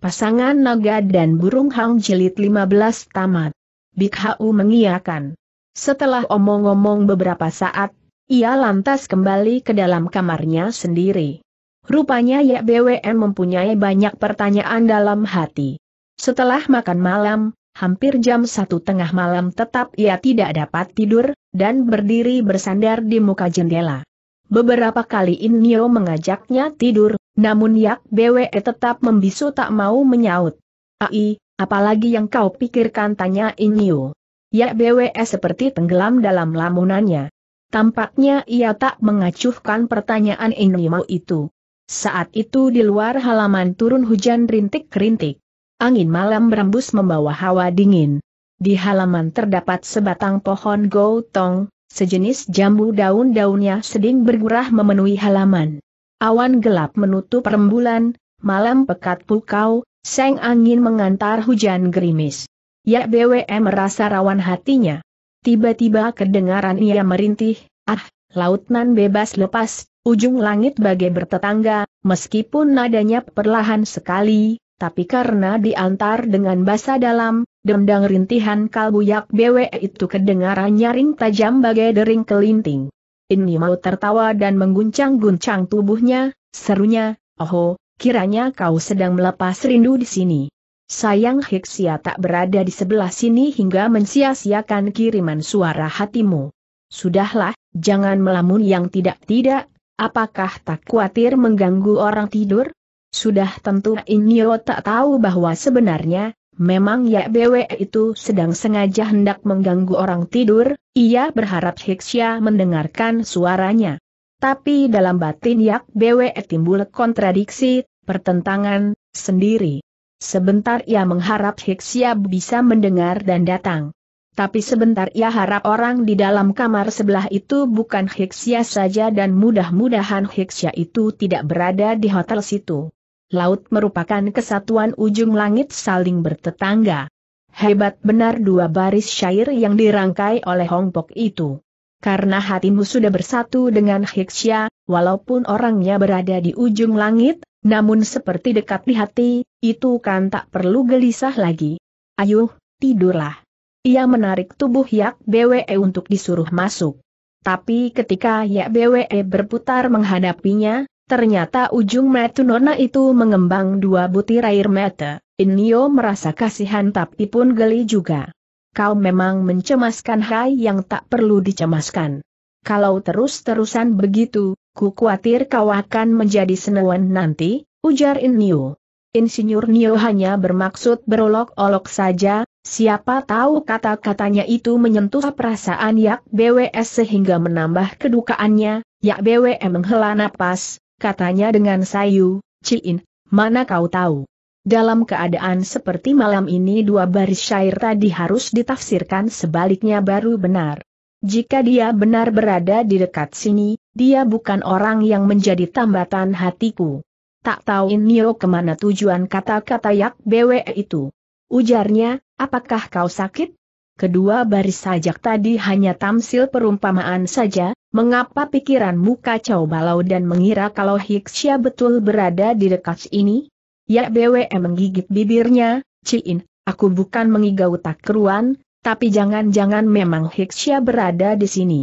Pasangan naga dan burung hang jilid 15 tamat. Big Hau mengiyakan. Setelah omong-omong beberapa saat, ia lantas kembali ke dalam kamarnya sendiri. Rupanya Ya BWM mempunyai banyak pertanyaan dalam hati. Setelah makan malam, hampir jam satu tengah malam tetap ia tidak dapat tidur, dan berdiri bersandar di muka jendela. Beberapa kali Inyo mengajaknya tidur, namun Yak BWE tetap membisu tak mau menyaut. Ai, apalagi yang kau pikirkan tanya Inyo. Yak BWE seperti tenggelam dalam lamunannya. Tampaknya ia tak mengacuhkan pertanyaan Inyo itu. Saat itu di luar halaman turun hujan rintik-rintik. Angin malam berembus membawa hawa dingin. Di halaman terdapat sebatang pohon gotong, sejenis jambu daun-daunnya seding bergurah memenuhi halaman. Awan gelap menutup rembulan, malam pekat pukau, seng angin mengantar hujan gerimis. Ya BWM merasa rawan hatinya. Tiba-tiba kedengaran ia merintih, ah, lautnan bebas lepas, ujung langit bagai bertetangga, meskipun nadanya perlahan sekali, tapi karena diantar dengan basa dalam, dendang rintihan kalbu kalbuyak BWE itu kedengaran nyaring tajam bagai dering kelinting. Ini mau tertawa dan mengguncang-guncang tubuhnya, serunya, oh, kiranya kau sedang melepas rindu di sini. Sayang Hiksia tak berada di sebelah sini hingga mensia-siakan kiriman suara hatimu. Sudahlah, jangan melamun yang tidak-tidak, apakah tak khawatir mengganggu orang tidur? Sudah tentu Inyo tak tahu bahwa sebenarnya, Memang Yak Bwe itu sedang sengaja hendak mengganggu orang tidur, ia berharap Hiksya mendengarkan suaranya. Tapi dalam batin Yak Bwe timbul kontradiksi, pertentangan, sendiri. Sebentar ia mengharap Hiksya bisa mendengar dan datang. Tapi sebentar ia harap orang di dalam kamar sebelah itu bukan Hiksya saja dan mudah-mudahan Hiksya itu tidak berada di hotel situ laut merupakan kesatuan ujung langit saling bertetangga. Hebat benar dua baris syair yang dirangkai oleh Hongpok itu. Karena hatimu sudah bersatu dengan Hiksya, walaupun orangnya berada di ujung langit, namun seperti dekat di hati, itu kan tak perlu gelisah lagi. Ayuh, tidurlah. Ia menarik tubuh Yak Bwe untuk disuruh masuk. Tapi ketika Yak Bwe berputar menghadapinya, Ternyata ujung metu nona itu mengembang dua butir air mata. Inio merasa kasihan tapi pun geli juga. Kau memang mencemaskan hai yang tak perlu dicemaskan. Kalau terus-terusan begitu, ku khawatir kau akan menjadi senewan nanti, ujar Inio. Insinyur Nio hanya bermaksud berolok-olok saja, siapa tahu kata-katanya itu menyentuh perasaan Yak BWS sehingga menambah kedukaannya, Yak BWS menghela napas, katanya dengan sayu, Cilin, mana kau tahu? Dalam keadaan seperti malam ini dua baris syair tadi harus ditafsirkan sebaliknya baru benar. Jika dia benar berada di dekat sini, dia bukan orang yang menjadi tambatan hatiku. Tak tahu Nio kemana tujuan kata-kata Yak BW itu. Ujarnya, apakah kau sakit? Kedua baris sajak tadi hanya tamsil perumpamaan saja, Mengapa pikiranmu kacau balau dan mengira kalau Hiksya betul berada di dekat ini? Ya BWM menggigit bibirnya, Ciin, aku bukan mengigau tak keruan, tapi jangan-jangan memang Hiksya berada di sini.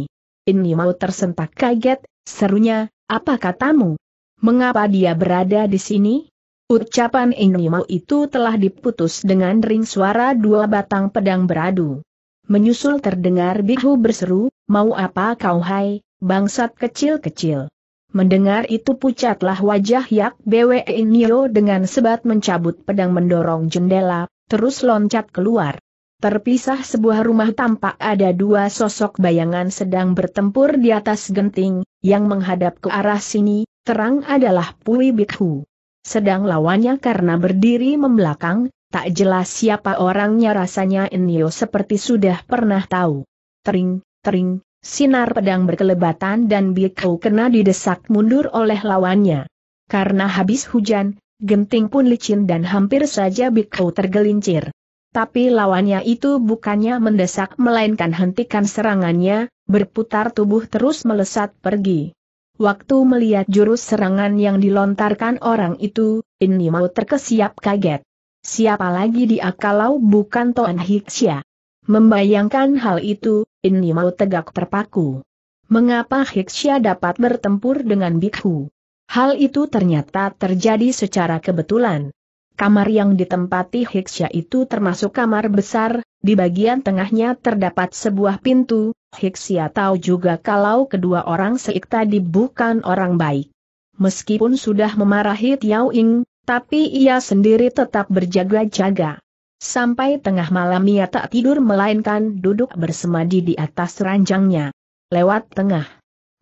Ini mau tersentak kaget, serunya, apa katamu? Mengapa dia berada di sini? Ucapan Inimau itu telah diputus dengan ring suara dua batang pedang beradu. Menyusul terdengar Bihu berseru, mau apa kau hai, bangsat kecil-kecil. Mendengar itu pucatlah wajah Yak Bwe Inyo dengan sebat mencabut pedang mendorong jendela, terus loncat keluar. Terpisah sebuah rumah tampak ada dua sosok bayangan sedang bertempur di atas genting, yang menghadap ke arah sini, terang adalah Pui Bikhu. Sedang lawannya karena berdiri membelakang, Tak jelas siapa orangnya rasanya Enio seperti sudah pernah tahu. Tering, tering, sinar pedang berkelebatan dan Biko kena didesak mundur oleh lawannya. Karena habis hujan, genting pun licin dan hampir saja Biko tergelincir. Tapi lawannya itu bukannya mendesak melainkan hentikan serangannya, berputar tubuh terus melesat pergi. Waktu melihat jurus serangan yang dilontarkan orang itu, ini terkesiap kaget. Siapa lagi dia kalau bukan Toan Hixia. Membayangkan hal itu, ini mau tegak terpaku. Mengapa Hixia dapat bertempur dengan Bikhu? Hal itu ternyata terjadi secara kebetulan. Kamar yang ditempati Hixia itu termasuk kamar besar, di bagian tengahnya terdapat sebuah pintu, Hixia tahu juga kalau kedua orang seik tadi bukan orang baik. Meskipun sudah memarahi Tiao Ying, tapi ia sendiri tetap berjaga-jaga. Sampai tengah malam ia tak tidur melainkan duduk bersemadi di atas ranjangnya. Lewat tengah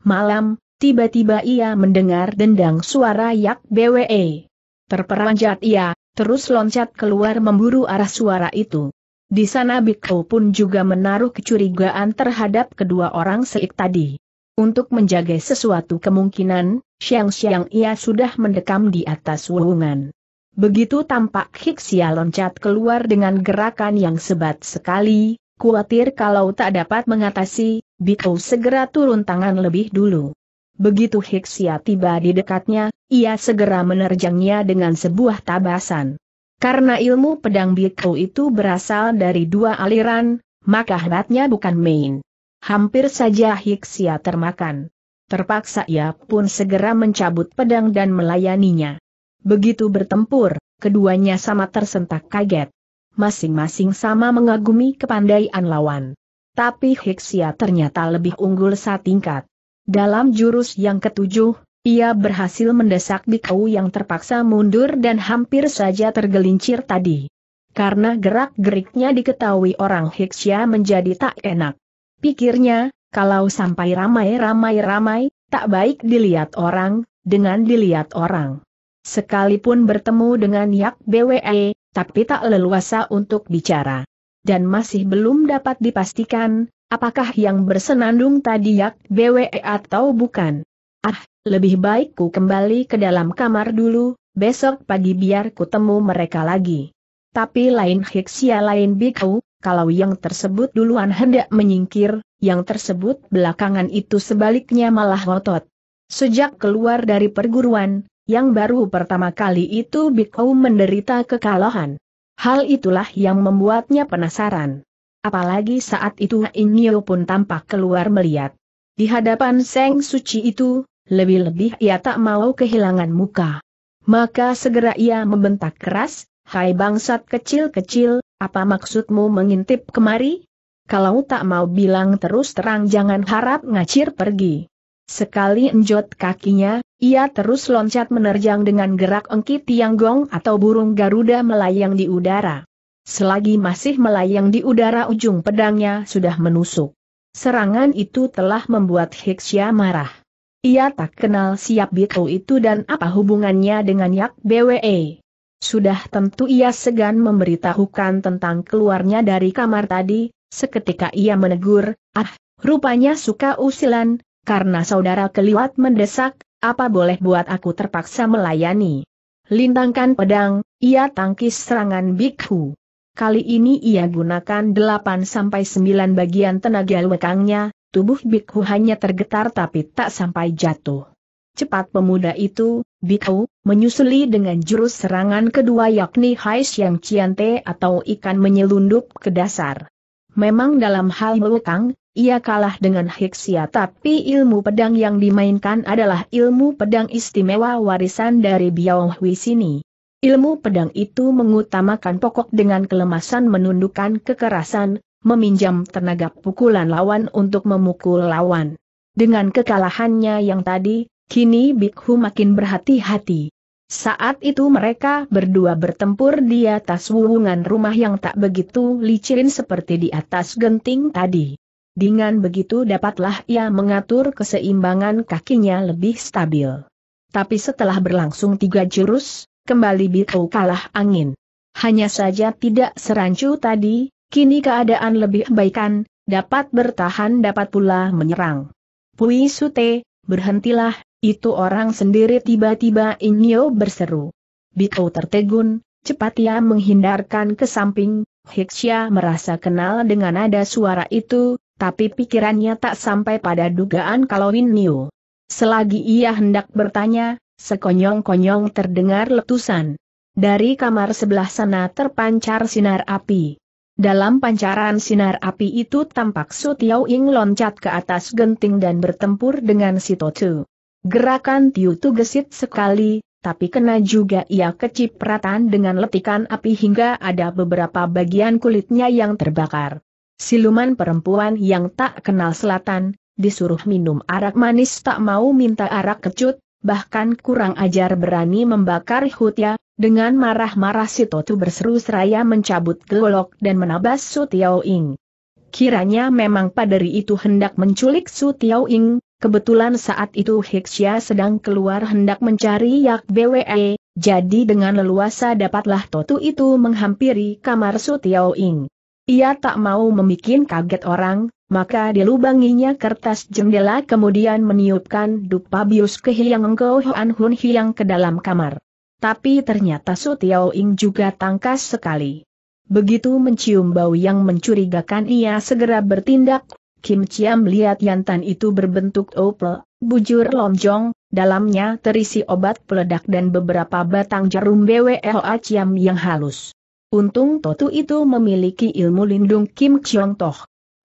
malam, tiba-tiba ia mendengar dendang suara yak BWE. Terperanjat ia, terus loncat keluar memburu arah suara itu. Di sana Biko pun juga menaruh kecurigaan terhadap kedua orang seik tadi. Untuk menjaga sesuatu kemungkinan, Siang-siang ia sudah mendekam di atas wuhungan. Begitu tampak Hiksia loncat keluar dengan gerakan yang sebat sekali, khawatir kalau tak dapat mengatasi, Biko segera turun tangan lebih dulu. Begitu Hiksia tiba di dekatnya, ia segera menerjangnya dengan sebuah tabasan. Karena ilmu pedang Biko itu berasal dari dua aliran, maka hebatnya bukan main. Hampir saja Hiksia termakan. Terpaksa ia pun segera mencabut pedang dan melayaninya. Begitu bertempur, keduanya sama tersentak kaget. Masing-masing sama mengagumi kepandaian lawan. Tapi Hiksia ternyata lebih unggul saat tingkat. Dalam jurus yang ketujuh, ia berhasil mendesak Bikau yang terpaksa mundur dan hampir saja tergelincir tadi. Karena gerak-geriknya diketahui orang Hiksia menjadi tak enak. Pikirnya, kalau sampai ramai-ramai-ramai, tak baik dilihat orang, dengan dilihat orang. Sekalipun bertemu dengan Yak BWE, tapi tak leluasa untuk bicara. Dan masih belum dapat dipastikan, apakah yang bersenandung tadi Yak BWE atau bukan. Ah, lebih baik ku kembali ke dalam kamar dulu, besok pagi biar ku temu mereka lagi. Tapi lain Hiksia lain Biku, kalau yang tersebut duluan hendak menyingkir, yang tersebut belakangan itu sebaliknya malah ngotot. Sejak keluar dari perguruan, yang baru pertama kali itu Bikau menderita kekalahan. Hal itulah yang membuatnya penasaran. Apalagi saat itu Inyo pun tampak keluar melihat. Di hadapan Seng Suci itu, lebih-lebih ia tak mau kehilangan muka. Maka segera ia membentak keras, Hai bangsat kecil-kecil, apa maksudmu mengintip kemari? kalau tak mau bilang terus terang jangan harap ngacir pergi. Sekali enjot kakinya, ia terus loncat menerjang dengan gerak engkit tiang gong atau burung Garuda melayang di udara. Selagi masih melayang di udara ujung pedangnya sudah menusuk. Serangan itu telah membuat Hiksya marah. Ia tak kenal siap Biko itu dan apa hubungannya dengan Yak BWE. Sudah tentu ia segan memberitahukan tentang keluarnya dari kamar tadi, Seketika ia menegur, ah, rupanya suka usilan, karena saudara keliwat mendesak, apa boleh buat aku terpaksa melayani. Lintangkan pedang, ia tangkis serangan Bikhu. Kali ini ia gunakan 8-9 bagian tenaga lekangnya, tubuh Bikhu hanya tergetar tapi tak sampai jatuh. Cepat pemuda itu, Bikhu, menyusuli dengan jurus serangan kedua yakni Hai Xiang Ciante atau ikan menyelundup ke dasar. Memang dalam hal hutang, ia kalah dengan Hiksia tapi ilmu pedang yang dimainkan adalah ilmu pedang istimewa warisan dari Biao Hui sini. Ilmu pedang itu mengutamakan pokok dengan kelemasan menundukkan kekerasan, meminjam tenaga pukulan lawan untuk memukul lawan. Dengan kekalahannya yang tadi, kini Bikhu makin berhati-hati. Saat itu mereka berdua bertempur di atas wuwungan rumah yang tak begitu licin seperti di atas genting tadi. Dengan begitu dapatlah ia mengatur keseimbangan kakinya lebih stabil. Tapi setelah berlangsung tiga jurus, kembali Bikou kalah angin. Hanya saja tidak serancu tadi, kini keadaan lebih baikan, dapat bertahan dapat pula menyerang. Pui Sute, berhentilah, itu orang sendiri tiba-tiba Inyo berseru. Bito tertegun, cepat ia menghindarkan ke samping, Hiksya merasa kenal dengan nada suara itu, tapi pikirannya tak sampai pada dugaan kalau Inyo. Selagi ia hendak bertanya, sekonyong-konyong terdengar letusan. Dari kamar sebelah sana terpancar sinar api. Dalam pancaran sinar api itu tampak Su Tiao Ying loncat ke atas genting dan bertempur dengan si Totu. Gerakan Tiutu gesit sekali, tapi kena juga ia kecipratan dengan letikan api hingga ada beberapa bagian kulitnya yang terbakar. Siluman perempuan yang tak kenal selatan, disuruh minum arak manis tak mau minta arak kecut, bahkan kurang ajar berani membakar hutia, dengan marah-marah si Totu berseru seraya mencabut gelok dan menabas Su Tiao Ing. Kiranya memang paderi itu hendak menculik Su Tiao Ing, Kebetulan saat itu Hexia sedang keluar hendak mencari Yak BWE, jadi dengan leluasa dapatlah Totu itu menghampiri kamar Su Ing. Ia tak mau membuat kaget orang, maka dilubanginya kertas jendela kemudian meniupkan dupa ke Hiang Engkau Hoan Hun Hiang ke dalam kamar. Tapi ternyata Su Ing juga tangkas sekali. Begitu mencium bau yang mencurigakan ia segera bertindak, Kim Chiam lihat yantan itu berbentuk opel, bujur lonjong, dalamnya terisi obat peledak dan beberapa batang jarum BWLA Chiam yang halus. Untung Totu itu memiliki ilmu lindung Kim Chiong Toh.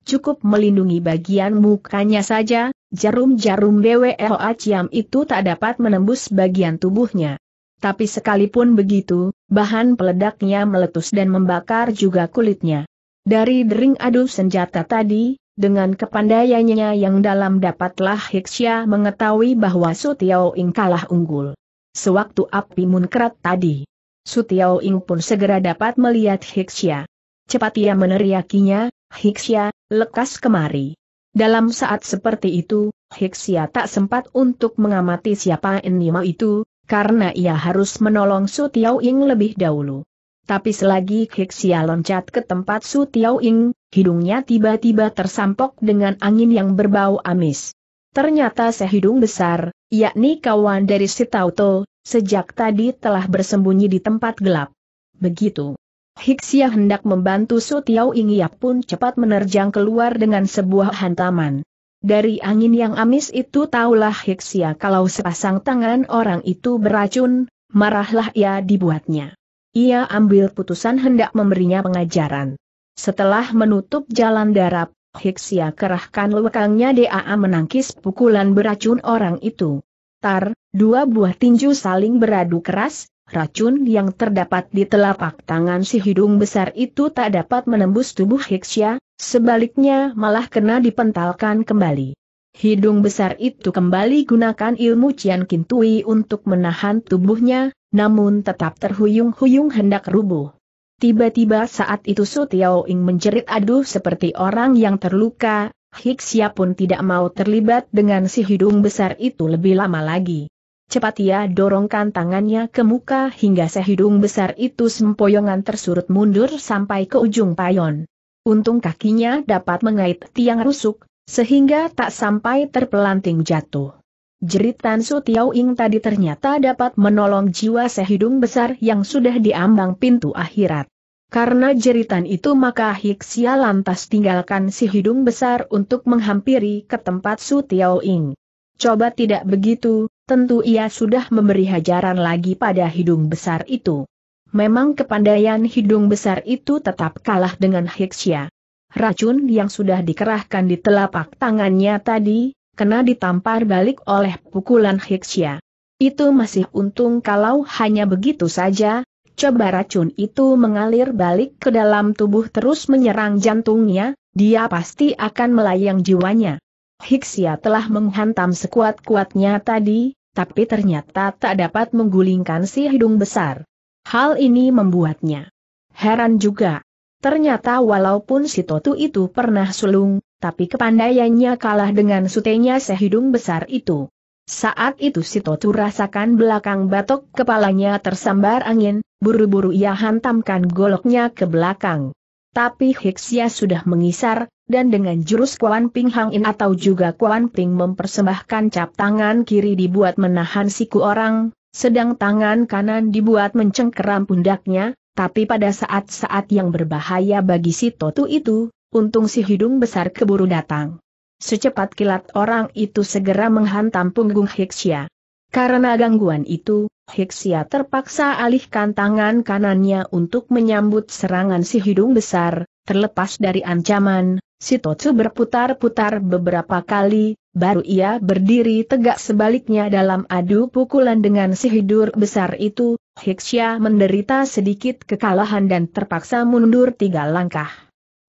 Cukup melindungi bagian mukanya saja, jarum-jarum BWLA Chiam itu tak dapat menembus bagian tubuhnya. Tapi sekalipun begitu, bahan peledaknya meletus dan membakar juga kulitnya. Dari dering adu senjata tadi, dengan kepandaiannya yang dalam dapatlah Hiksya mengetahui bahwa Sutiao Ing kalah unggul. Sewaktu api munkrat tadi, Sutiao Ing pun segera dapat melihat Hiksya. Cepat ia meneriakinya, Hiksya, lekas kemari. Dalam saat seperti itu, Hiksya tak sempat untuk mengamati siapa Enima itu, karena ia harus menolong Sutiao Ing lebih dahulu. Tapi selagi Hiksya loncat ke tempat Su Ing, hidungnya tiba-tiba tersampok dengan angin yang berbau amis. Ternyata sehidung besar, yakni kawan dari si Tauto, sejak tadi telah bersembunyi di tempat gelap. Begitu. Hiksia hendak membantu Sutiau Ingiap pun cepat menerjang keluar dengan sebuah hantaman. Dari angin yang amis itu taulah Hiksia kalau sepasang tangan orang itu beracun, marahlah ia dibuatnya. Ia ambil putusan hendak memberinya pengajaran. Setelah menutup jalan darab, Hiksia kerahkan lekangnya DAA menangkis pukulan beracun orang itu. Tar, dua buah tinju saling beradu keras, racun yang terdapat di telapak tangan si hidung besar itu tak dapat menembus tubuh Hiksia, sebaliknya malah kena dipentalkan kembali. Hidung besar itu kembali gunakan ilmu Cian Kintui untuk menahan tubuhnya, namun tetap terhuyung-huyung hendak rubuh. Tiba-tiba saat itu Su Ing menjerit aduh seperti orang yang terluka, Hiksia pun tidak mau terlibat dengan si hidung besar itu lebih lama lagi. Cepat ia dorongkan tangannya ke muka hingga si hidung besar itu sempoyongan tersurut mundur sampai ke ujung payon. Untung kakinya dapat mengait tiang rusuk, sehingga tak sampai terpelanting jatuh. Jeritan Su Ing tadi ternyata dapat menolong jiwa sehidung besar yang sudah diambang pintu akhirat. Karena jeritan itu maka Hiksia lantas tinggalkan si hidung besar untuk menghampiri ke tempat Su Tiao Ing. Coba tidak begitu, tentu ia sudah memberi hajaran lagi pada hidung besar itu. Memang kepandaian hidung besar itu tetap kalah dengan Hiksia. Racun yang sudah dikerahkan di telapak tangannya tadi, kena ditampar balik oleh pukulan Hiksia. Itu masih untung kalau hanya begitu saja, Coba racun itu mengalir balik ke dalam tubuh terus menyerang jantungnya, dia pasti akan melayang jiwanya. Hiksia telah menghantam sekuat-kuatnya tadi, tapi ternyata tak dapat menggulingkan si hidung besar. Hal ini membuatnya heran juga. Ternyata walaupun si Totu itu pernah sulung, tapi kepandaiannya kalah dengan sutenya sehidung besar itu. Saat itu si Totu rasakan belakang batok kepalanya tersambar angin, Buru-buru ia hantamkan goloknya ke belakang. Tapi Hiksia sudah mengisar, dan dengan jurus Kuan Ping Hang In atau juga Kuan Ping mempersembahkan cap tangan kiri dibuat menahan siku orang, sedang tangan kanan dibuat mencengkeram pundaknya, tapi pada saat-saat yang berbahaya bagi si Totu itu, untung si hidung besar keburu datang. Secepat kilat orang itu segera menghantam punggung Hiksia. Karena gangguan itu, Hiksia terpaksa alihkan tangan kanannya untuk menyambut serangan si hidung besar, terlepas dari ancaman, si Totsu berputar-putar beberapa kali, baru ia berdiri tegak sebaliknya dalam adu pukulan dengan si hidur besar itu, Hiksia menderita sedikit kekalahan dan terpaksa mundur tiga langkah.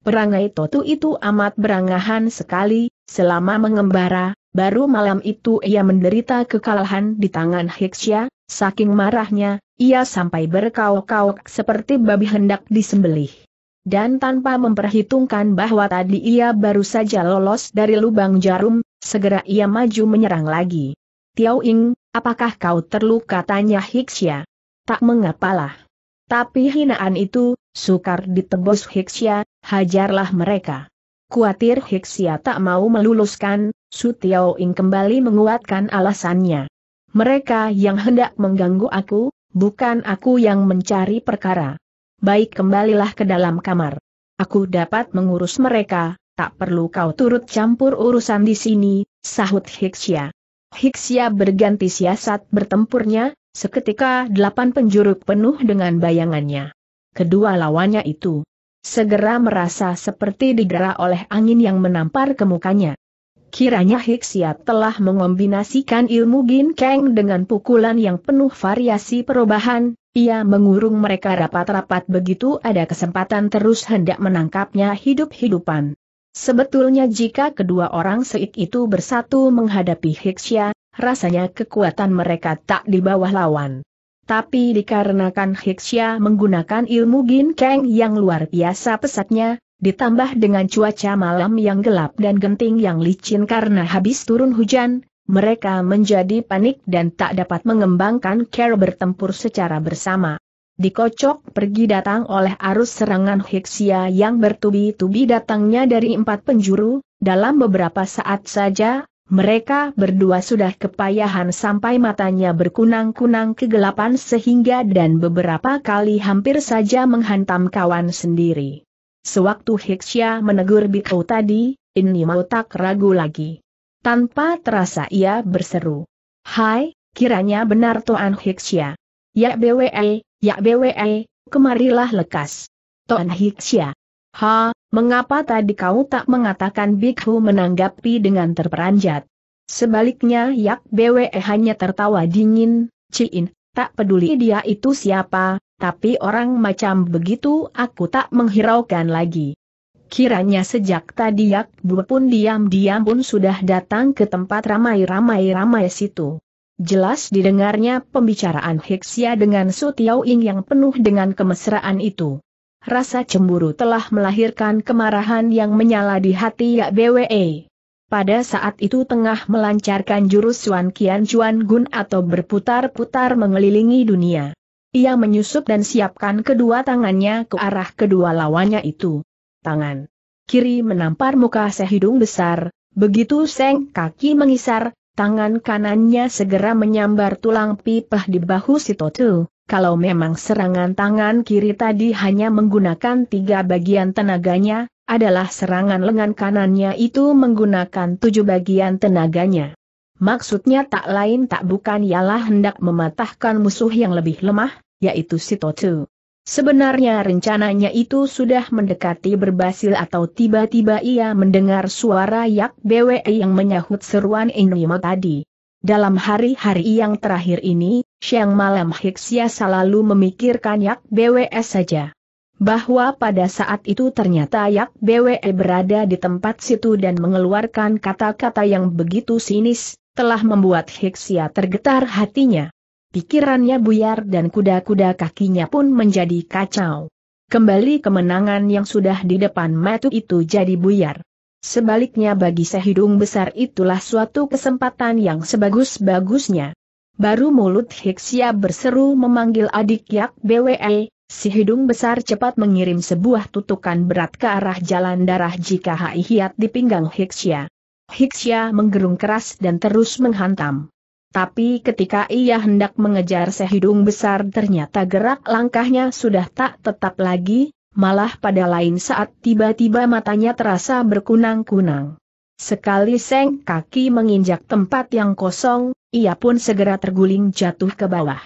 Perangai Totu itu amat berangahan sekali, selama mengembara, Baru malam itu ia menderita kekalahan di tangan Hiksya, saking marahnya, ia sampai berkauk-kauk seperti babi hendak disembelih. Dan tanpa memperhitungkan bahwa tadi ia baru saja lolos dari lubang jarum, segera ia maju menyerang lagi. Tiao Ing, apakah kau terluka tanya Hiksya? Tak mengapalah. Tapi hinaan itu, sukar ditebus Hiksya, hajarlah mereka. Kuatir Hiksya tak mau meluluskan, Su Ing kembali menguatkan alasannya. Mereka yang hendak mengganggu aku, bukan aku yang mencari perkara. Baik kembalilah ke dalam kamar. Aku dapat mengurus mereka, tak perlu kau turut campur urusan di sini, sahut Hiksia. Hiksia berganti siasat bertempurnya, seketika delapan penjuru penuh dengan bayangannya. Kedua lawannya itu segera merasa seperti didera oleh angin yang menampar ke mukanya. Kiranya Hiksia telah mengombinasikan ilmu Gin Kang dengan pukulan yang penuh variasi perubahan, ia mengurung mereka rapat-rapat begitu ada kesempatan terus hendak menangkapnya hidup-hidupan. Sebetulnya jika kedua orang seik itu bersatu menghadapi Hiksia, rasanya kekuatan mereka tak di bawah lawan. Tapi dikarenakan Hiksia menggunakan ilmu Gin Kang yang luar biasa pesatnya, ditambah dengan cuaca malam yang gelap dan genting yang licin karena habis turun hujan, mereka menjadi panik dan tak dapat mengembangkan care bertempur secara bersama. Dikocok pergi datang oleh arus serangan Hiksia yang bertubi-tubi datangnya dari empat penjuru, dalam beberapa saat saja, mereka berdua sudah kepayahan sampai matanya berkunang-kunang kegelapan sehingga dan beberapa kali hampir saja menghantam kawan sendiri. Sewaktu Hiksya menegur Biko tadi, ini mau tak ragu lagi. Tanpa terasa ia berseru. Hai, kiranya benar Tuan Hiksya. Ya BWE, ya BWE, kemarilah lekas. Tuan Hiksya. Ha, mengapa tadi kau tak mengatakan Bikhu menanggapi dengan terperanjat? Sebaliknya Yak BWE hanya tertawa dingin, Ciin, tak peduli dia itu siapa, tapi orang macam begitu aku tak menghiraukan lagi. Kiranya sejak tadi Yak Bu pun diam-diam pun sudah datang ke tempat ramai-ramai-ramai situ. Jelas didengarnya pembicaraan Heksia dengan Su Ing yang penuh dengan kemesraan itu. Rasa cemburu telah melahirkan kemarahan yang menyala di hati Yak BWE. Pada saat itu tengah melancarkan jurus Suan Kian Chuan Gun atau berputar-putar mengelilingi dunia. Ia menyusup dan siapkan kedua tangannya ke arah kedua lawannya itu. Tangan kiri menampar muka sehidung besar, begitu seng kaki mengisar, tangan kanannya segera menyambar tulang pipah di bahu si Totu. Kalau memang serangan tangan kiri tadi hanya menggunakan tiga bagian tenaganya, adalah serangan lengan kanannya itu menggunakan tujuh bagian tenaganya. Maksudnya tak lain tak bukan ialah hendak mematahkan musuh yang lebih lemah, yaitu Sitotu. Sebenarnya rencananya itu sudah mendekati berbasil atau tiba-tiba ia mendengar suara Yak Bwe yang menyahut seruan Inrimo tadi. Dalam hari-hari yang terakhir ini, siang malam Hiksia selalu memikirkan Yak Bwe saja bahwa pada saat itu ternyata Yak BWE berada di tempat situ dan mengeluarkan kata-kata yang begitu sinis, telah membuat Hiksia tergetar hatinya. Pikirannya buyar dan kuda-kuda kakinya pun menjadi kacau. Kembali kemenangan yang sudah di depan mata itu jadi buyar. Sebaliknya bagi sehidung besar itulah suatu kesempatan yang sebagus-bagusnya. Baru mulut Hiksia berseru memanggil adik Yak BWE, si hidung besar cepat mengirim sebuah tutukan berat ke arah jalan darah jika Hai Hiat di pinggang Hiksia. Hiksya menggerung keras dan terus menghantam. Tapi ketika ia hendak mengejar sehidung besar ternyata gerak langkahnya sudah tak tetap lagi, malah pada lain saat tiba-tiba matanya terasa berkunang-kunang. Sekali seng kaki menginjak tempat yang kosong, ia pun segera terguling jatuh ke bawah.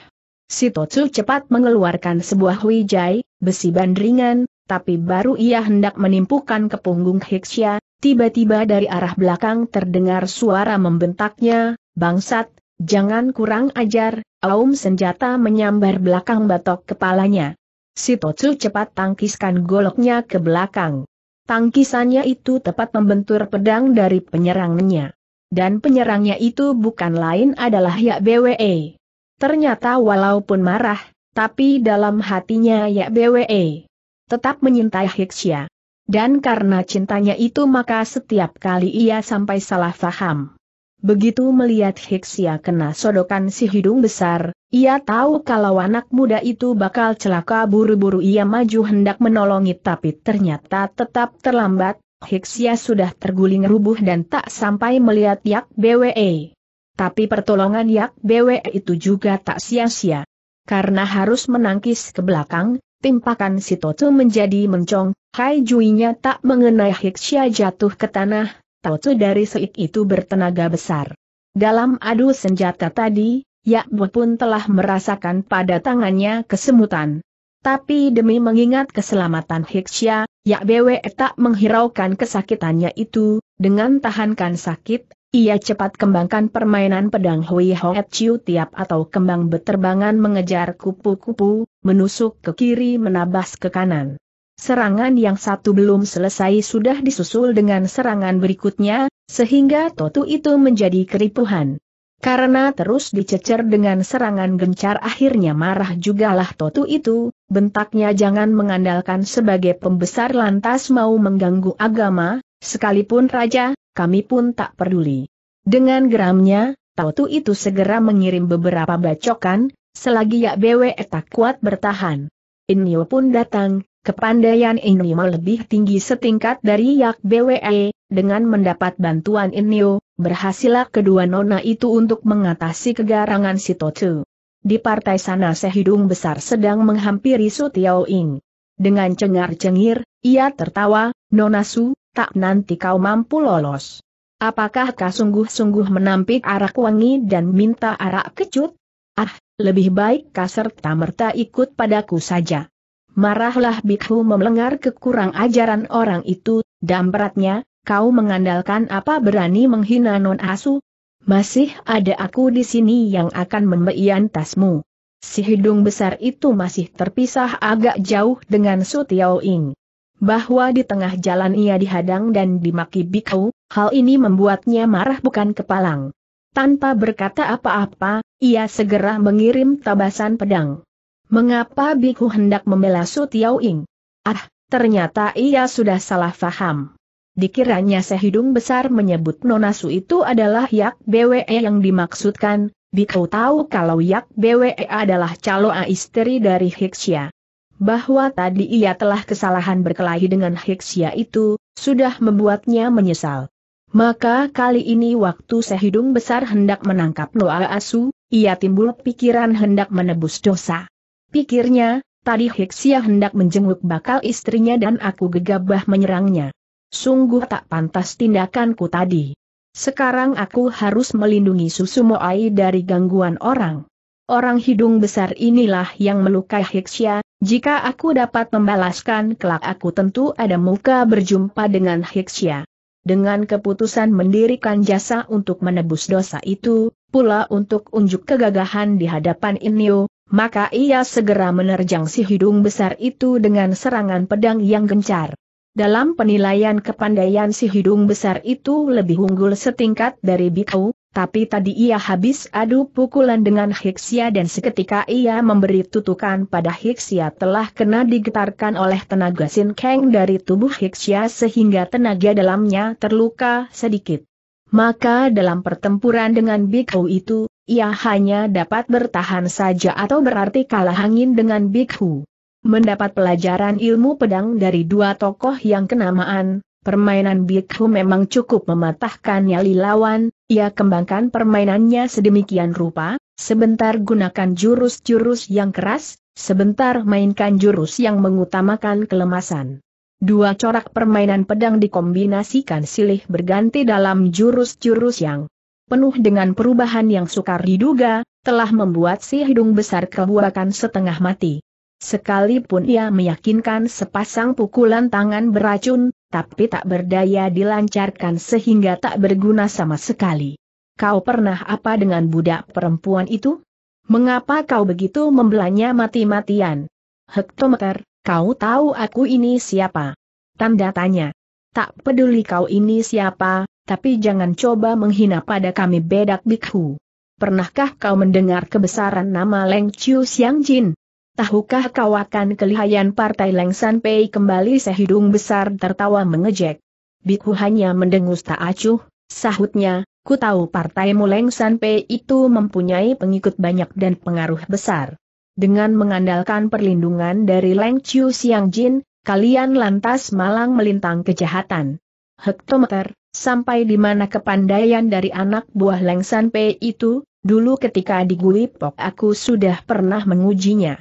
Si Totsu cepat mengeluarkan sebuah wijai, besi bandringan, tapi baru ia hendak menimpukan ke punggung Hiksya, Tiba-tiba dari arah belakang terdengar suara membentaknya, bangsat, jangan kurang ajar, Aum senjata menyambar belakang batok kepalanya. Si Sitotsu cepat tangkiskan goloknya ke belakang. Tangkisannya itu tepat membentur pedang dari penyerangnya. Dan penyerangnya itu bukan lain adalah Yak BWE. Ternyata walaupun marah, tapi dalam hatinya Yak BWE tetap menyintai Hiksya. Dan karena cintanya itu maka setiap kali ia sampai salah faham. Begitu melihat Hiksia kena sodokan si hidung besar, ia tahu kalau anak muda itu bakal celaka buru-buru ia maju hendak menolongi tapi ternyata tetap terlambat, Hiksia sudah terguling rubuh dan tak sampai melihat Yak BWE. Tapi pertolongan Yak BWE itu juga tak sia-sia. Karena harus menangkis ke belakang, timpakan si Toto menjadi mencong, Hai Juinya tak mengenai Hiksia jatuh ke tanah, Tocu dari seik itu bertenaga besar. Dalam adu senjata tadi, Yakbo pun telah merasakan pada tangannya kesemutan. Tapi demi mengingat keselamatan Hiksia, Yakbwe tak menghiraukan kesakitannya itu, dengan tahankan sakit, ia cepat kembangkan permainan pedang Hui Hong et Chiu Tiap atau kembang beterbangan mengejar kupu-kupu, menusuk ke kiri menabas ke kanan. Serangan yang satu belum selesai sudah disusul dengan serangan berikutnya, sehingga Totu itu menjadi keripuhan. Karena terus dicecer dengan serangan gencar akhirnya marah jugalah Totu itu, bentaknya jangan mengandalkan sebagai pembesar lantas mau mengganggu agama, sekalipun raja, kami pun tak peduli. Dengan geramnya, Tautu itu segera mengirim beberapa bacokan, selagi Yak Bwe tak kuat bertahan. Inyo pun datang, kepandaian Inyo lebih tinggi setingkat dari Yak Bwe, dengan mendapat bantuan Inyo, berhasillah kedua nona itu untuk mengatasi kegarangan si Tautu. Di partai sana sehidung besar sedang menghampiri Su Tiao Ing. Dengan cengar-cengir, ia tertawa, Nona Su, tak nanti kau mampu lolos. Apakah kau sungguh-sungguh menampik arak wangi dan minta arak kecut? Ah, lebih baik kau serta merta ikut padaku saja. Marahlah Bikhu memelengar kekurang ajaran orang itu, dan beratnya, kau mengandalkan apa berani menghina non asu? Masih ada aku di sini yang akan membeian tasmu. Si hidung besar itu masih terpisah agak jauh dengan Su Ing bahwa di tengah jalan ia dihadang dan dimaki Bikau, hal ini membuatnya marah bukan kepalang. Tanpa berkata apa-apa, ia segera mengirim tabasan pedang. Mengapa Biku hendak membela Su Ing? Ah, ternyata ia sudah salah faham. Dikiranya sehidung besar menyebut Nonasu itu adalah Yak BWE yang dimaksudkan, Bikau tahu kalau Yak BWE adalah calo istri dari Hiksya bahwa tadi ia telah kesalahan berkelahi dengan Hiksia itu, sudah membuatnya menyesal. Maka kali ini waktu sehidung besar hendak menangkap Noa Asu, ia timbul pikiran hendak menebus dosa. Pikirnya, tadi Hiksia hendak menjenguk bakal istrinya dan aku gegabah menyerangnya. Sungguh tak pantas tindakanku tadi. Sekarang aku harus melindungi susu Susumoai dari gangguan orang. Orang hidung besar inilah yang melukai Hiksia, ya. Jika aku dapat membalaskan kelak aku tentu ada muka berjumpa dengan Hiksya. Dengan keputusan mendirikan jasa untuk menebus dosa itu, pula untuk unjuk kegagahan di hadapan Inyo, maka ia segera menerjang si hidung besar itu dengan serangan pedang yang gencar. Dalam penilaian kepandaian si hidung besar itu lebih unggul setingkat dari Bikau, tapi tadi ia habis adu pukulan dengan Hiksia dan seketika ia memberi tutukan pada Hiksia telah kena digetarkan oleh tenaga Sin Kang dari tubuh Hiksia sehingga tenaga dalamnya terluka sedikit. Maka dalam pertempuran dengan Big Hu itu, ia hanya dapat bertahan saja atau berarti kalah angin dengan Big Hu. Mendapat pelajaran ilmu pedang dari dua tokoh yang kenamaan, Permainan Bikhu memang cukup mematahkan nyali lawan, ia kembangkan permainannya sedemikian rupa, sebentar gunakan jurus-jurus yang keras, sebentar mainkan jurus yang mengutamakan kelemasan. Dua corak permainan pedang dikombinasikan silih berganti dalam jurus-jurus yang penuh dengan perubahan yang sukar diduga, telah membuat si hidung besar kebuakan setengah mati. Sekalipun ia meyakinkan sepasang pukulan tangan beracun, tapi tak berdaya dilancarkan sehingga tak berguna sama sekali. Kau pernah apa dengan budak perempuan itu? Mengapa kau begitu membelanya mati-matian? Hektometer, kau tahu aku ini siapa? Tanda tanya. Tak peduli kau ini siapa, tapi jangan coba menghina pada kami bedak bikhu. Pernahkah kau mendengar kebesaran nama Leng Chiu Xiang Jin? Tahukah kau akan kelihayan partai Lengsan Pei kembali sehidung besar tertawa mengejek. Biku hanya mendengus tak acuh, sahutnya, ku tahu partai Lengsan Pei itu mempunyai pengikut banyak dan pengaruh besar. Dengan mengandalkan perlindungan dari Leng Chiu Siang Jin, kalian lantas malang melintang kejahatan. Hektometer, sampai di mana kepandaian dari anak buah Lengsan Pei itu, dulu ketika di Guipok aku sudah pernah mengujinya.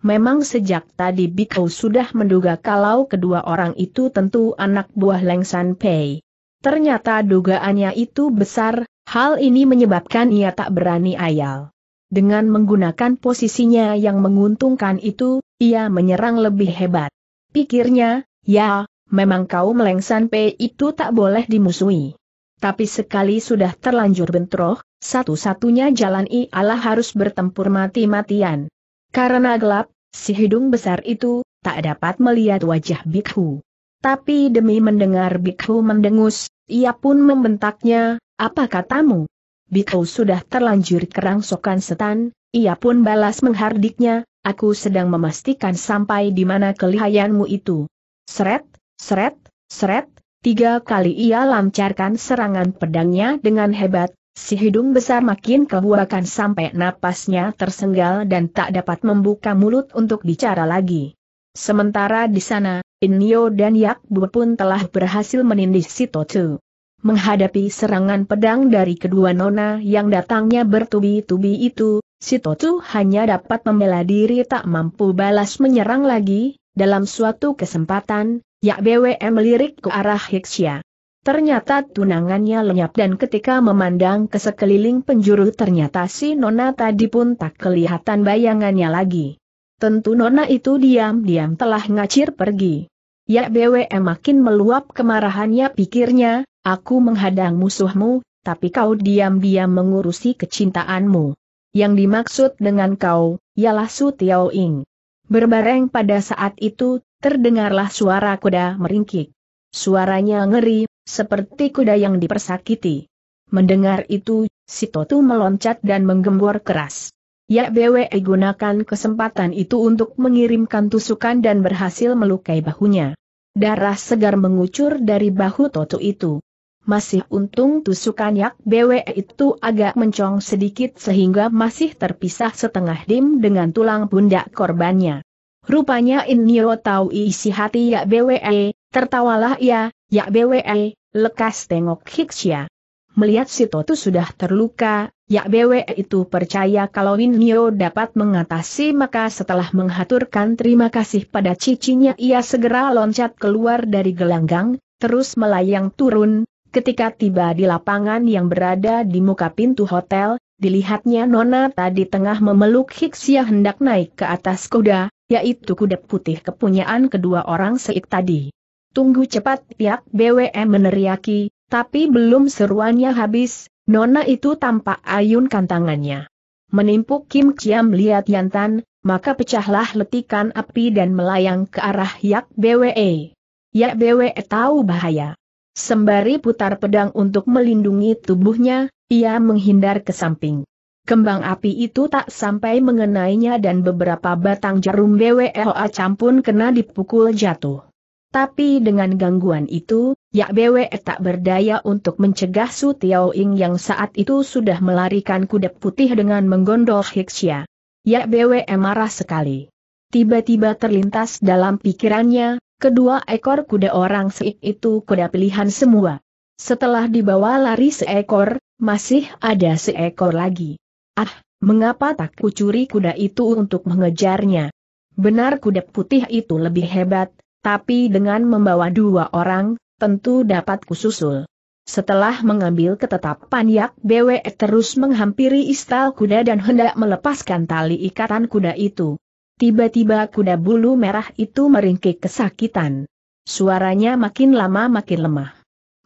Memang sejak tadi Bikau sudah menduga kalau kedua orang itu tentu anak buah Leng San Pei. Ternyata dugaannya itu besar, hal ini menyebabkan ia tak berani ayal. Dengan menggunakan posisinya yang menguntungkan itu, ia menyerang lebih hebat. Pikirnya, ya, memang kaum Leng San Pei itu tak boleh dimusuhi. Tapi sekali sudah terlanjur bentroh, satu-satunya jalan ialah harus bertempur mati-matian. Karena gelap, si hidung besar itu, tak dapat melihat wajah Bikhu. Tapi demi mendengar Bikhu mendengus, ia pun membentaknya, apa katamu? Bikhu sudah terlanjur kerangsokan setan, ia pun balas menghardiknya, aku sedang memastikan sampai di mana kelihayanmu itu. Seret, seret, seret, tiga kali ia lancarkan serangan pedangnya dengan hebat, Si hidung besar makin kebuakan sampai napasnya tersenggal dan tak dapat membuka mulut untuk bicara lagi. Sementara di sana, Inyo dan Bu pun telah berhasil menindih Sitotu. Menghadapi serangan pedang dari kedua nona yang datangnya bertubi-tubi itu, Sitotu hanya dapat membela diri tak mampu balas menyerang lagi, dalam suatu kesempatan, Yak BWM melirik ke arah Hiksya. Ternyata tunangannya lenyap dan ketika memandang ke sekeliling penjuru ternyata si Nona tadi pun tak kelihatan bayangannya lagi. Tentu Nona itu diam-diam telah ngacir pergi. Ya BWM makin meluap kemarahannya pikirnya, aku menghadang musuhmu, tapi kau diam-diam mengurusi kecintaanmu. Yang dimaksud dengan kau, ialah Su Tiao Ing. Berbareng pada saat itu, terdengarlah suara kuda meringkik. Suaranya ngeri seperti kuda yang dipersakiti. Mendengar itu, si Totu meloncat dan menggembor keras. Ya BWE gunakan kesempatan itu untuk mengirimkan tusukan dan berhasil melukai bahunya. Darah segar mengucur dari bahu Totu itu. Masih untung tusukan Yak BWE itu agak mencong sedikit sehingga masih terpisah setengah dim dengan tulang pundak korbannya. Rupanya Inyo tahu isi hati Yak BWE, tertawalah ya, Yak BWE, Lekas tengok Hixia. Melihat si Toto sudah terluka, Yak Bwe itu percaya kalau Win Mio dapat mengatasi maka setelah menghaturkan terima kasih pada cicinya ia segera loncat keluar dari gelanggang, terus melayang turun, ketika tiba di lapangan yang berada di muka pintu hotel, dilihatnya Nona tadi tengah memeluk Hiksia hendak naik ke atas kuda, yaitu kuda putih kepunyaan kedua orang seik tadi. Tunggu cepat pihak BWM meneriaki, tapi belum seruannya habis, Nona itu tampak ayunkan tangannya. Menimpuk Kim Chiam lihat Yantan, maka pecahlah letikan api dan melayang ke arah Yak BWE. Yak BWE tahu bahaya. Sembari putar pedang untuk melindungi tubuhnya, ia menghindar ke samping. Kembang api itu tak sampai mengenainya dan beberapa batang jarum BWE campun kena dipukul jatuh. Tapi dengan gangguan itu, Yak Bwe tak berdaya untuk mencegah Su Tiao Ing yang saat itu sudah melarikan kuda putih dengan menggondol Hixia. Yak Bwe marah sekali. Tiba-tiba terlintas dalam pikirannya, kedua ekor kuda orang seik itu kuda pilihan semua. Setelah dibawa lari seekor, masih ada seekor lagi. Ah, mengapa tak kucuri kuda itu untuk mengejarnya? Benar kuda putih itu lebih hebat, tapi dengan membawa dua orang, tentu dapat kususul. Setelah mengambil ketetapan Yak Bwe terus menghampiri istal kuda dan hendak melepaskan tali ikatan kuda itu. Tiba-tiba kuda bulu merah itu meringkik kesakitan. Suaranya makin lama makin lemah.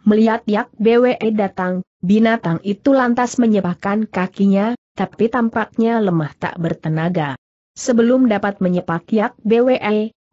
Melihat Yak Bwe datang, binatang itu lantas menyepahkan kakinya, tapi tampaknya lemah tak bertenaga. Sebelum dapat menyepak Yak Bwe,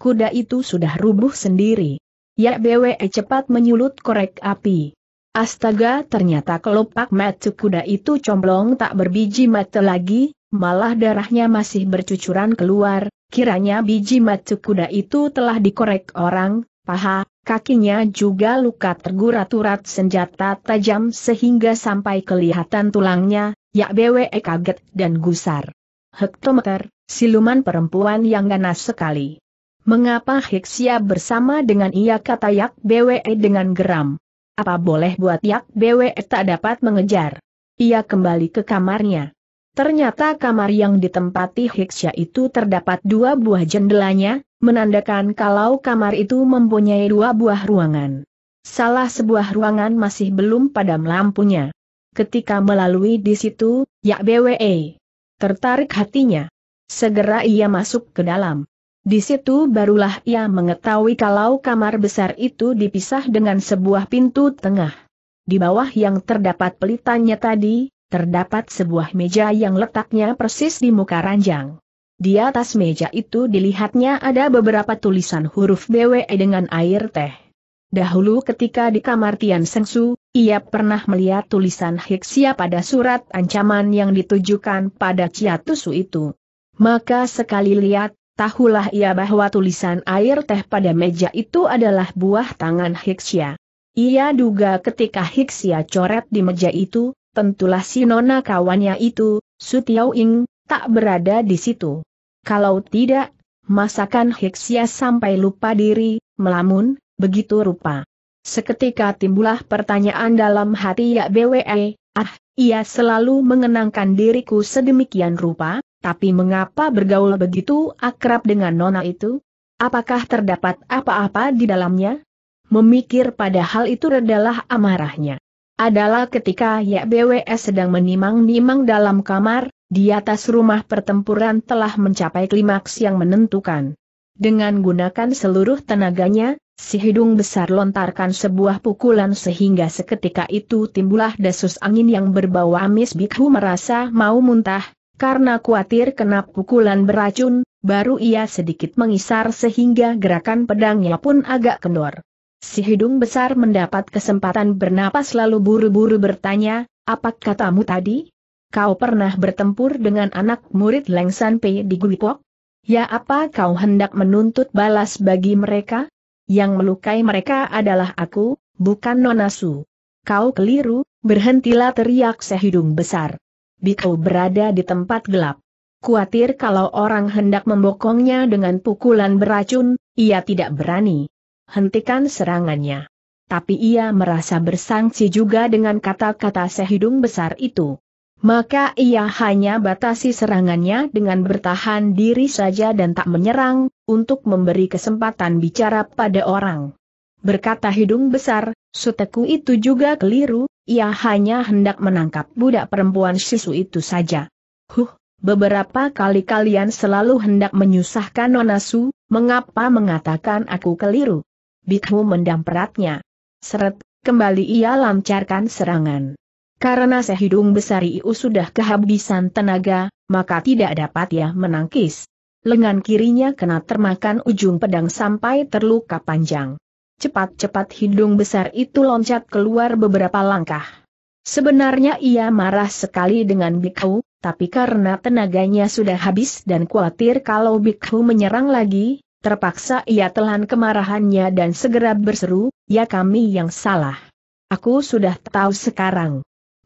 kuda itu sudah rubuh sendiri. Ya BWE cepat menyulut korek api. Astaga ternyata kelopak mata kuda itu comblong tak berbiji mata lagi, malah darahnya masih bercucuran keluar, kiranya biji mata kuda itu telah dikorek orang, paha, kakinya juga luka tergurat-urat senjata tajam sehingga sampai kelihatan tulangnya, ya BWE kaget dan gusar. Hektometer, siluman perempuan yang ganas sekali. Mengapa Hiksia bersama dengan ia kata Yak BWE dengan geram? Apa boleh buat Yak BWE tak dapat mengejar? Ia kembali ke kamarnya. Ternyata kamar yang ditempati Hiksia itu terdapat dua buah jendelanya, menandakan kalau kamar itu mempunyai dua buah ruangan. Salah sebuah ruangan masih belum padam lampunya. Ketika melalui di situ, Yak BWE. Tertarik hatinya. Segera ia masuk ke dalam. Di situ barulah ia mengetahui kalau kamar besar itu dipisah dengan sebuah pintu tengah. Di bawah yang terdapat pelitanya tadi, terdapat sebuah meja yang letaknya persis di muka ranjang. Di atas meja itu dilihatnya ada beberapa tulisan huruf BWE dengan air teh. Dahulu ketika di kamar Tian Sengsu, ia pernah melihat tulisan Hiksia pada surat ancaman yang ditujukan pada Ciatusu itu. Maka sekali lihat, tahulah ia bahwa tulisan air teh pada meja itu adalah buah tangan Hiksia. Ia duga ketika Hiksia coret di meja itu, tentulah si nona kawannya itu, Su Ing, tak berada di situ. Kalau tidak, masakan Hiksia sampai lupa diri, melamun, begitu rupa. Seketika timbullah pertanyaan dalam hati Yak BWE, eh, ah, ia selalu mengenangkan diriku sedemikian rupa, tapi mengapa bergaul begitu akrab dengan nona itu? Apakah terdapat apa-apa di dalamnya? Memikir pada hal itu redalah amarahnya. Adalah ketika YBWS sedang menimang-nimang dalam kamar, di atas rumah pertempuran telah mencapai klimaks yang menentukan. Dengan gunakan seluruh tenaganya, si hidung besar lontarkan sebuah pukulan sehingga seketika itu timbulah desus angin yang berbau amis Bikhu merasa mau muntah, karena khawatir kena pukulan beracun, baru ia sedikit mengisar sehingga gerakan pedangnya pun agak kendor. Si hidung besar mendapat kesempatan bernapas lalu buru-buru bertanya, apa katamu tadi? Kau pernah bertempur dengan anak murid Lengsan Pei di Guipok? Ya apa kau hendak menuntut balas bagi mereka? Yang melukai mereka adalah aku, bukan Nonasu. Kau keliru, berhentilah teriak sehidung besar. Biko berada di tempat gelap. Kuatir kalau orang hendak membokongnya dengan pukulan beracun, ia tidak berani. Hentikan serangannya. Tapi ia merasa bersangsi juga dengan kata-kata sehidung besar itu. Maka ia hanya batasi serangannya dengan bertahan diri saja dan tak menyerang, untuk memberi kesempatan bicara pada orang. Berkata hidung besar, suteku itu juga keliru, ia hanya hendak menangkap budak perempuan sisu itu saja. Huh, beberapa kali kalian selalu hendak menyusahkan Nonasu, mengapa mengatakan aku keliru? Bikhu mendam Seret, kembali ia lancarkan serangan. Karena sehidung besar Iu sudah kehabisan tenaga, maka tidak dapat ia menangkis. Lengan kirinya kena termakan ujung pedang sampai terluka panjang cepat-cepat hidung besar itu loncat keluar beberapa langkah. Sebenarnya ia marah sekali dengan Bikhu, tapi karena tenaganya sudah habis dan khawatir kalau Bikhu menyerang lagi, terpaksa ia telan kemarahannya dan segera berseru, ya kami yang salah. Aku sudah tahu sekarang.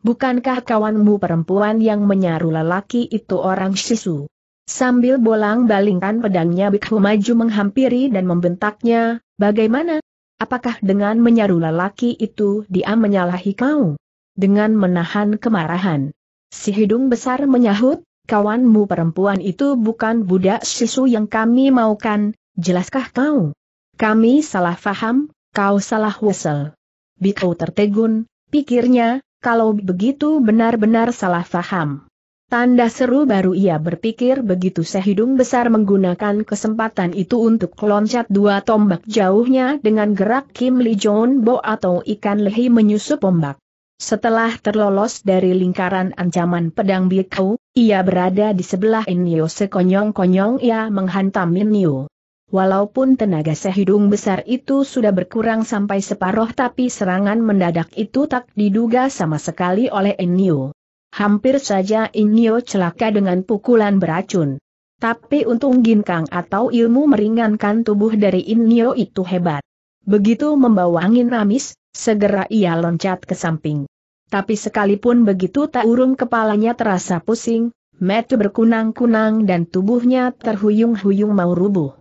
Bukankah kawanmu perempuan yang menyaru lelaki itu orang Sisu? Sambil bolang balingkan pedangnya Bikhu maju menghampiri dan membentaknya, bagaimana, Apakah dengan menyaru lelaki itu dia menyalahi kau? Dengan menahan kemarahan. Si hidung besar menyahut, kawanmu perempuan itu bukan budak sisu yang kami maukan, jelaskah kau? Kami salah faham, kau salah wesel. Bikau tertegun, pikirnya, kalau begitu benar-benar salah faham. Tanda seru baru ia berpikir begitu sehidung besar menggunakan kesempatan itu untuk loncat dua tombak jauhnya dengan gerak Kim Lee Jong Bo atau ikan lehi menyusup ombak. Setelah terlolos dari lingkaran ancaman pedang Bikau, ia berada di sebelah Inyo sekonyong-konyong ia menghantam Inyo. Walaupun tenaga sehidung besar itu sudah berkurang sampai separoh, tapi serangan mendadak itu tak diduga sama sekali oleh Inyo. Hampir saja Inyo celaka dengan pukulan beracun. Tapi untung ginkang atau ilmu meringankan tubuh dari Inyo itu hebat. Begitu membawa angin amis, segera ia loncat ke samping. Tapi sekalipun begitu tak urung kepalanya terasa pusing, metu berkunang-kunang dan tubuhnya terhuyung-huyung mau rubuh.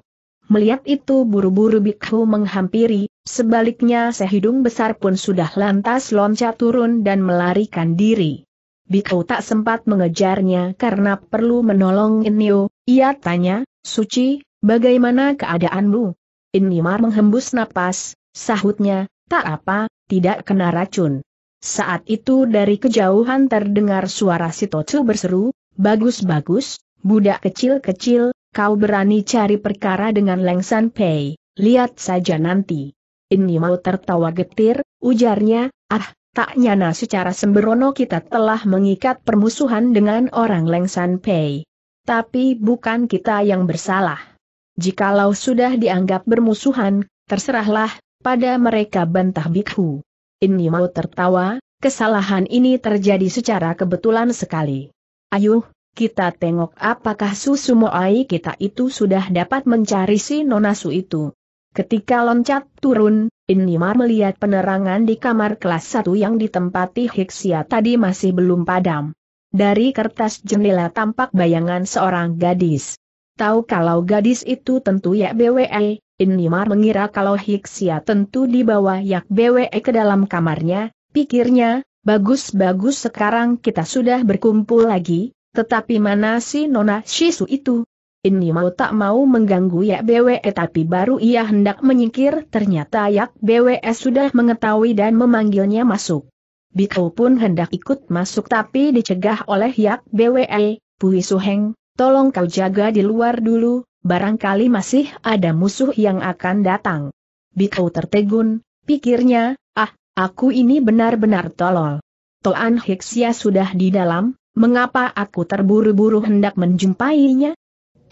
Melihat itu buru-buru Bikhu menghampiri, sebaliknya sehidung besar pun sudah lantas loncat turun dan melarikan diri. Biko tak sempat mengejarnya karena perlu menolong Inyo, ia tanya, Suci, bagaimana keadaanmu? Inimar menghembus napas, sahutnya, tak apa, tidak kena racun. Saat itu dari kejauhan terdengar suara si Tocu berseru, bagus-bagus, budak kecil-kecil, kau berani cari perkara dengan Lengsan Pei, lihat saja nanti. Inimau tertawa getir, ujarnya, ah, Tak nyana secara sembrono kita telah mengikat permusuhan dengan orang Lengsan Pei. Tapi bukan kita yang bersalah. Jikalau sudah dianggap bermusuhan, terserahlah, pada mereka bantah Bikhu. Ini mau tertawa, kesalahan ini terjadi secara kebetulan sekali. Ayuh, kita tengok apakah susu moai kita itu sudah dapat mencari si nonasu itu. Ketika loncat turun, Inimar melihat penerangan di kamar kelas 1 yang ditempati Hiksia tadi masih belum padam. Dari kertas jendela tampak bayangan seorang gadis. Tahu kalau gadis itu tentu Yak BWE, Inimar mengira kalau Hiksia tentu dibawa Yak BWE ke dalam kamarnya, pikirnya, bagus-bagus sekarang kita sudah berkumpul lagi, tetapi mana si Nona Shisu itu? Ini mau tak mau mengganggu Yak BWE eh, tapi baru ia hendak menyingkir ternyata Yak BWE eh, sudah mengetahui dan memanggilnya masuk. Bito pun hendak ikut masuk tapi dicegah oleh Yak BWE, eh, Pui Suheng, tolong kau jaga di luar dulu, barangkali masih ada musuh yang akan datang. Bito tertegun, pikirnya, ah, aku ini benar-benar tolol. Toan Hiksia sudah di dalam, mengapa aku terburu-buru hendak menjumpainya?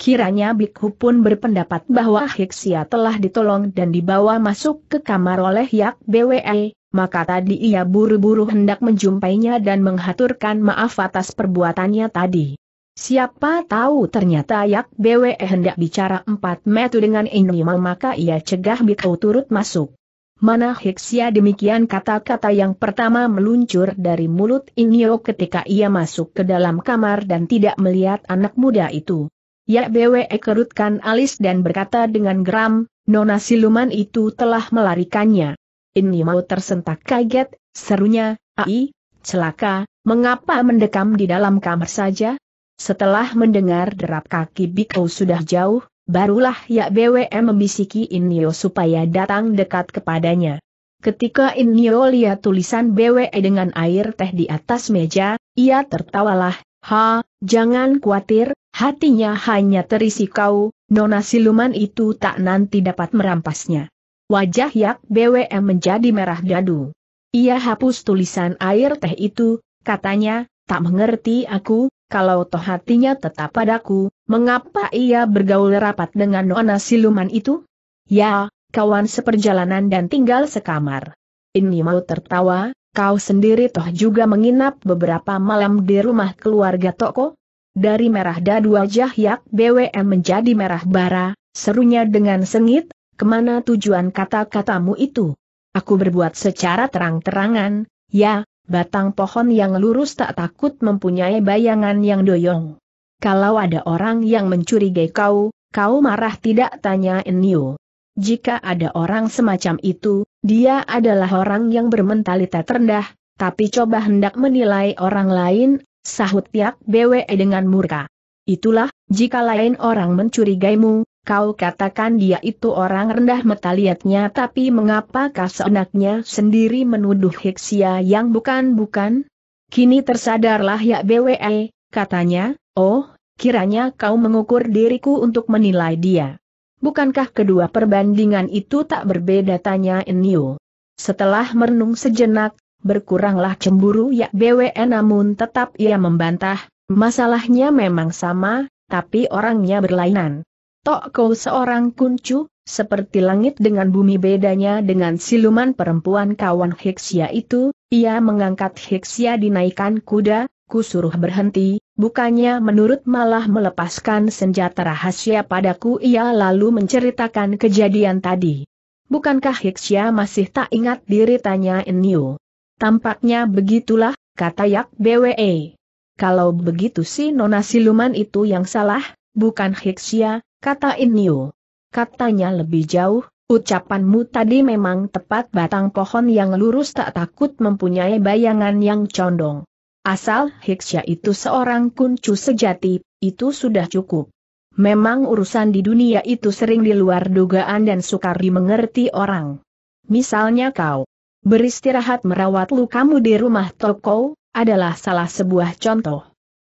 Kiranya Bikhu pun berpendapat bahwa Hiksia telah ditolong dan dibawa masuk ke kamar oleh Yak BWE, maka tadi ia buru-buru hendak menjumpainya dan menghaturkan maaf atas perbuatannya tadi. Siapa tahu ternyata Yak BWE hendak bicara empat metu dengan Inima maka ia cegah Bikhu turut masuk. Mana Hiksia demikian kata-kata yang pertama meluncur dari mulut Inyo ketika ia masuk ke dalam kamar dan tidak melihat anak muda itu. Ya BWE kerutkan alis dan berkata dengan geram, Nona siluman itu telah melarikannya. Ini mau tersentak kaget, serunya, Ai, celaka, mengapa mendekam di dalam kamar saja? Setelah mendengar derap kaki Biko sudah jauh, barulah Yak Bwe membisiki Inyo supaya datang dekat kepadanya. Ketika Inyo lihat tulisan BWE e dengan air teh di atas meja, ia tertawalah, ha, jangan khawatir, Hatinya hanya terisi kau, nona siluman itu tak nanti dapat merampasnya. Wajah Yak BWM menjadi merah dadu. Ia hapus tulisan air teh itu, katanya, tak mengerti aku, kalau toh hatinya tetap padaku, mengapa ia bergaul rapat dengan nona siluman itu? Ya, kawan seperjalanan dan tinggal sekamar. Ini mau tertawa, kau sendiri toh juga menginap beberapa malam di rumah keluarga toko? Dari merah dadu wajah Yak BWM menjadi merah bara, serunya dengan sengit, kemana tujuan kata-katamu itu? Aku berbuat secara terang-terangan, ya, batang pohon yang lurus tak takut mempunyai bayangan yang doyong. Kalau ada orang yang mencurigai kau, kau marah tidak tanya Enio. Jika ada orang semacam itu, dia adalah orang yang bermentalitas rendah, tapi coba hendak menilai orang lain, Sahut Tiak BWE dengan murka. Itulah, jika lain orang mencurigaimu, kau katakan dia itu orang rendah metaliatnya. liatnya tapi mengapakah seenaknya sendiri menuduh Heksia yang bukan-bukan? Kini tersadarlah ya BWE, eh, katanya, oh, kiranya kau mengukur diriku untuk menilai dia. Bukankah kedua perbandingan itu tak berbeda tanya Enio? Setelah merenung sejenak, berkuranglah cemburu ya BWN namun tetap ia membantah, masalahnya memang sama, tapi orangnya berlainan. Tok kau seorang kuncu, seperti langit dengan bumi bedanya dengan siluman perempuan kawan Hiksia itu, ia mengangkat Hiksia dinaikkan kuda, kusuruh berhenti, bukannya menurut malah melepaskan senjata rahasia padaku ia lalu menceritakan kejadian tadi. Bukankah Hiksia masih tak ingat diri tanya Enio? Tampaknya begitulah, kata Yak BWE. Kalau begitu si nona siluman itu yang salah, bukan Hiksia, kata Inio. Katanya lebih jauh, ucapanmu tadi memang tepat batang pohon yang lurus tak takut mempunyai bayangan yang condong. Asal Hiksia itu seorang kuncu sejati, itu sudah cukup. Memang urusan di dunia itu sering di luar dugaan dan sukar dimengerti orang. Misalnya kau. Beristirahat merawat lukamu di rumah toko, adalah salah sebuah contoh.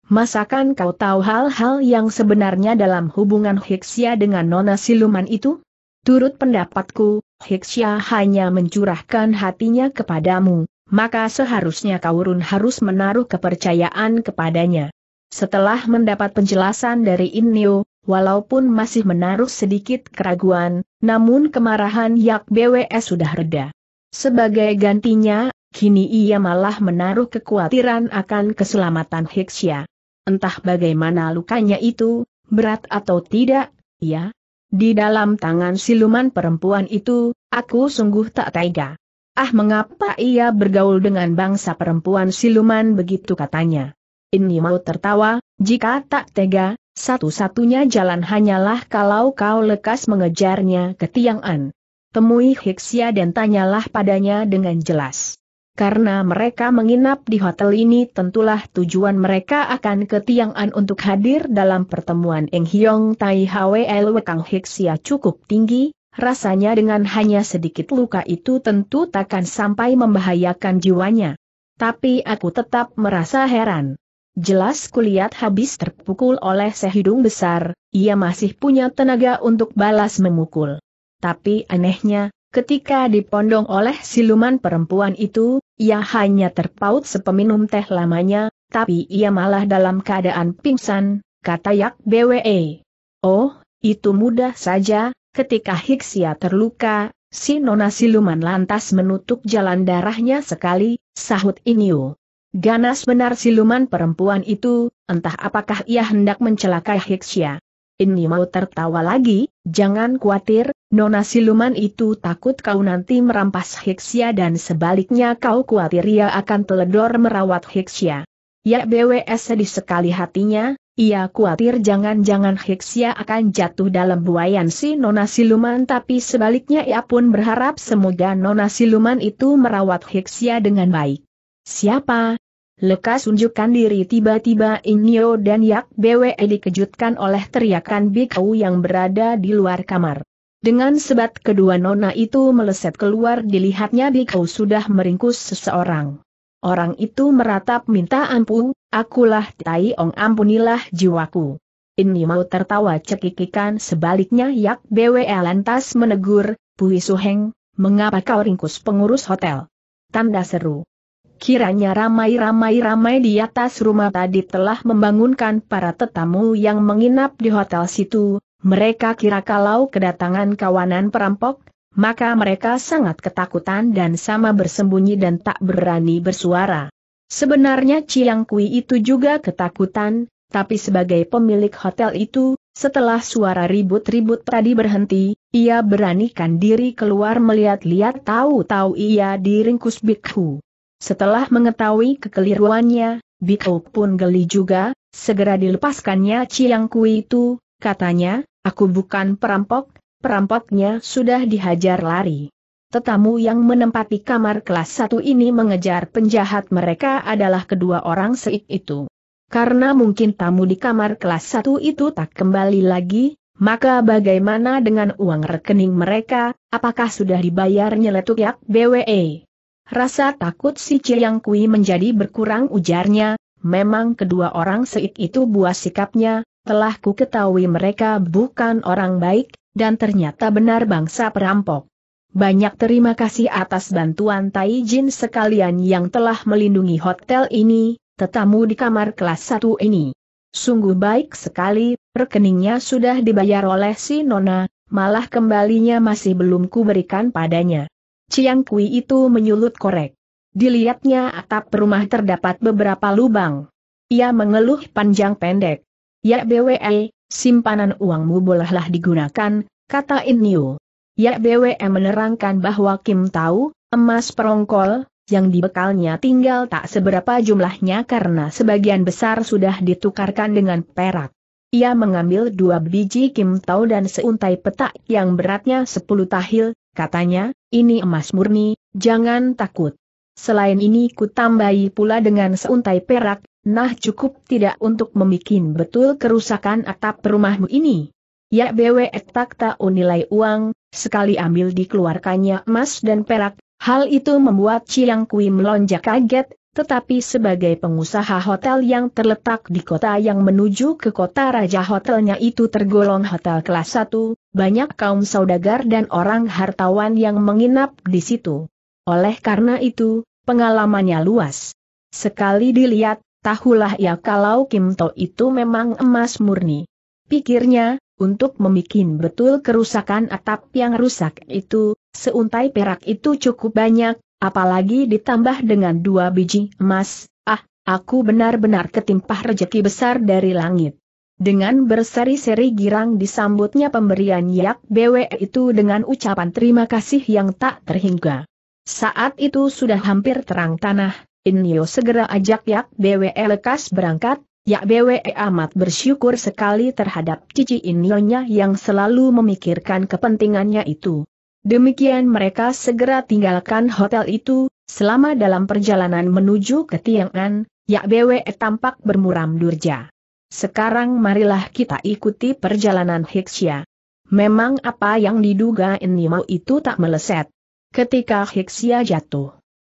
Masakan kau tahu hal-hal yang sebenarnya dalam hubungan Hiksia dengan Nona Siluman itu? Turut pendapatku, Hiksia hanya mencurahkan hatinya kepadamu, maka seharusnya Kaurun harus menaruh kepercayaan kepadanya. Setelah mendapat penjelasan dari Inyo, walaupun masih menaruh sedikit keraguan, namun kemarahan Yak BWS sudah reda. Sebagai gantinya, kini ia malah menaruh kekhawatiran akan keselamatan Hiksya. Entah bagaimana lukanya itu, berat atau tidak, ya. Di dalam tangan siluman perempuan itu, aku sungguh tak tega. Ah mengapa ia bergaul dengan bangsa perempuan siluman begitu katanya. Ini mau tertawa, jika tak tega, satu-satunya jalan hanyalah kalau kau lekas mengejarnya ke Tiang'an temui Hiksia dan tanyalah padanya dengan jelas. Karena mereka menginap di hotel ini tentulah tujuan mereka akan ke Tiang'an untuk hadir dalam pertemuan Eng Hiong Tai Hwl Kang Hiksia cukup tinggi, rasanya dengan hanya sedikit luka itu tentu takkan sampai membahayakan jiwanya. Tapi aku tetap merasa heran. Jelas kulihat habis terpukul oleh sehidung besar, ia masih punya tenaga untuk balas memukul. Tapi anehnya, ketika dipondong oleh siluman perempuan itu, ia hanya terpaut sepeminum teh lamanya, tapi ia malah dalam keadaan pingsan, kata Yak BWE. Oh, itu mudah saja, ketika Hiksia terluka, si nona siluman lantas menutup jalan darahnya sekali, sahut Inyo. Ganas benar siluman perempuan itu, entah apakah ia hendak mencelakai Hiksia ini mau tertawa lagi, jangan khawatir, nona siluman itu takut kau nanti merampas Hiksia dan sebaliknya kau khawatir ia akan teledor merawat Hiksia. Ya BWS sedih sekali hatinya, ia khawatir jangan-jangan Hiksia akan jatuh dalam buayan si nona siluman tapi sebaliknya ia pun berharap semoga nona siluman itu merawat Hiksia dengan baik. Siapa, Lekas unjukkan diri tiba-tiba Inyo dan Yak Bwe dikejutkan oleh teriakan Bikau yang berada di luar kamar. Dengan sebat kedua nona itu meleset keluar dilihatnya Bikau sudah meringkus seseorang. Orang itu meratap minta ampun, akulah Tai Ong ampunilah jiwaku. Ini mau tertawa cekikikan sebaliknya Yak Bwe lantas menegur, Pui Suheng, mengapa kau ringkus pengurus hotel? Tanda seru. Kiranya ramai-ramai-ramai di atas rumah tadi telah membangunkan para tetamu yang menginap di hotel situ, mereka kira kalau kedatangan kawanan perampok, maka mereka sangat ketakutan dan sama bersembunyi dan tak berani bersuara. Sebenarnya Ciang Kui itu juga ketakutan, tapi sebagai pemilik hotel itu, setelah suara ribut-ribut tadi berhenti, ia beranikan diri keluar melihat-lihat tahu-tahu ia diringkus Bikhu. Setelah mengetahui kekeliruannya, Bikau pun geli juga, segera dilepaskannya Chiang Kui itu, katanya, aku bukan perampok, perampoknya sudah dihajar lari. Tetamu yang menempati kamar kelas satu ini mengejar penjahat mereka adalah kedua orang seik itu. Karena mungkin tamu di kamar kelas satu itu tak kembali lagi, maka bagaimana dengan uang rekening mereka, apakah sudah dibayar nyeletuk yak BWE? Rasa takut si Ciyang Kui menjadi berkurang ujarnya, memang kedua orang seik itu buah sikapnya, telah ku ketahui mereka bukan orang baik, dan ternyata benar bangsa perampok. Banyak terima kasih atas bantuan Tai Jin sekalian yang telah melindungi hotel ini, tetamu di kamar kelas satu ini. Sungguh baik sekali, rekeningnya sudah dibayar oleh si Nona, malah kembalinya masih belum kuberikan padanya. Ciang Kui itu menyulut korek. Dilihatnya atap rumah terdapat beberapa lubang. Ia mengeluh panjang pendek. Ya BWE, simpanan uangmu bolehlah digunakan, kata Inyo. Ya BWE menerangkan bahwa Kim tahu, emas perongkol, yang dibekalnya tinggal tak seberapa jumlahnya karena sebagian besar sudah ditukarkan dengan perak. Ia mengambil dua biji kim tau dan seuntai petak yang beratnya sepuluh tahil, katanya, ini emas murni, jangan takut. Selain ini ku pula dengan seuntai perak, nah cukup tidak untuk membuat betul kerusakan atap rumahmu ini. Ya BW tak tahu nilai uang, sekali ambil dikeluarkannya emas dan perak, hal itu membuat Ciang Kui melonjak kaget, tetapi sebagai pengusaha hotel yang terletak di kota yang menuju ke kota raja hotelnya itu tergolong hotel kelas 1, banyak kaum saudagar dan orang hartawan yang menginap di situ. Oleh karena itu, pengalamannya luas. Sekali dilihat, tahulah ya kalau Kimto itu memang emas murni. Pikirnya, untuk membuat betul kerusakan atap yang rusak itu, seuntai perak itu cukup banyak, apalagi ditambah dengan dua biji emas, ah, aku benar-benar ketimpah rejeki besar dari langit. Dengan berseri-seri girang disambutnya pemberian yak BW itu dengan ucapan terima kasih yang tak terhingga. Saat itu sudah hampir terang tanah, Inyo segera ajak yak BW lekas berangkat, yak BW amat bersyukur sekali terhadap cici Inyonya yang selalu memikirkan kepentingannya itu. Demikian mereka segera tinggalkan hotel itu, selama dalam perjalanan menuju ke Tiangan, Yak Bwe tampak bermuram durja. Sekarang marilah kita ikuti perjalanan Hiksia. Memang apa yang diduga Enimau itu tak meleset. Ketika Hiksia jatuh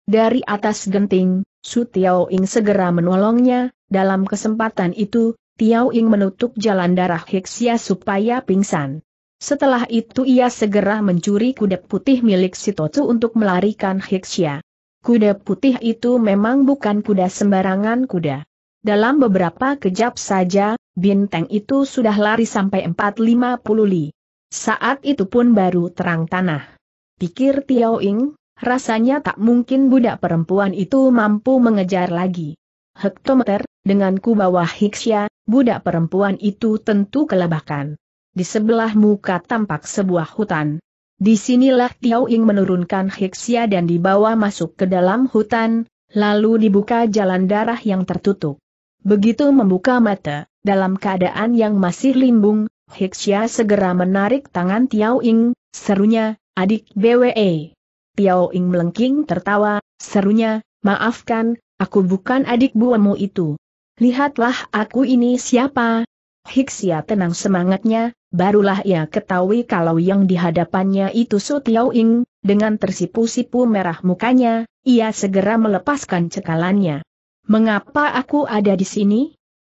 dari atas genting, Su Tiao Ing segera menolongnya, dalam kesempatan itu, Tiao Ing menutup jalan darah Hiksia supaya pingsan. Setelah itu ia segera mencuri kuda putih milik Sitotsu untuk melarikan Hiksia. Kuda putih itu memang bukan kuda sembarangan kuda. Dalam beberapa kejap saja, bintang itu sudah lari sampai 450 li. Saat itu pun baru terang tanah. Pikir Tiao Ing, rasanya tak mungkin budak perempuan itu mampu mengejar lagi. Hektometer, dengan kubawa Hiksia, budak perempuan itu tentu kelebakan di sebelah muka tampak sebuah hutan. Di sinilah Tiao Ying menurunkan Heksia dan dibawa masuk ke dalam hutan, lalu dibuka jalan darah yang tertutup. Begitu membuka mata, dalam keadaan yang masih limbung, Heksia segera menarik tangan Tiao Ying, serunya, adik BWE. Tiao Ying melengking tertawa, serunya, maafkan, aku bukan adik buamu itu. Lihatlah aku ini siapa, Hiksia tenang semangatnya, barulah ia ketahui kalau yang dihadapannya itu Su Tiao Ing, dengan tersipu-sipu merah mukanya, ia segera melepaskan cekalannya. Mengapa aku ada di sini?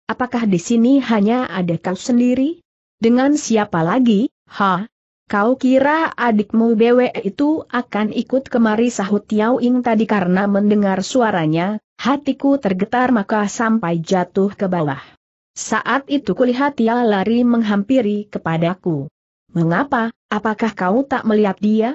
Apakah di sini hanya ada kau sendiri? Dengan siapa lagi, ha? Kau kira adikmu Bwe itu akan ikut kemari sahut Tiao Ing tadi karena mendengar suaranya, hatiku tergetar maka sampai jatuh ke bawah. Saat itu kulihat ia lari menghampiri kepadaku. Mengapa, apakah kau tak melihat dia?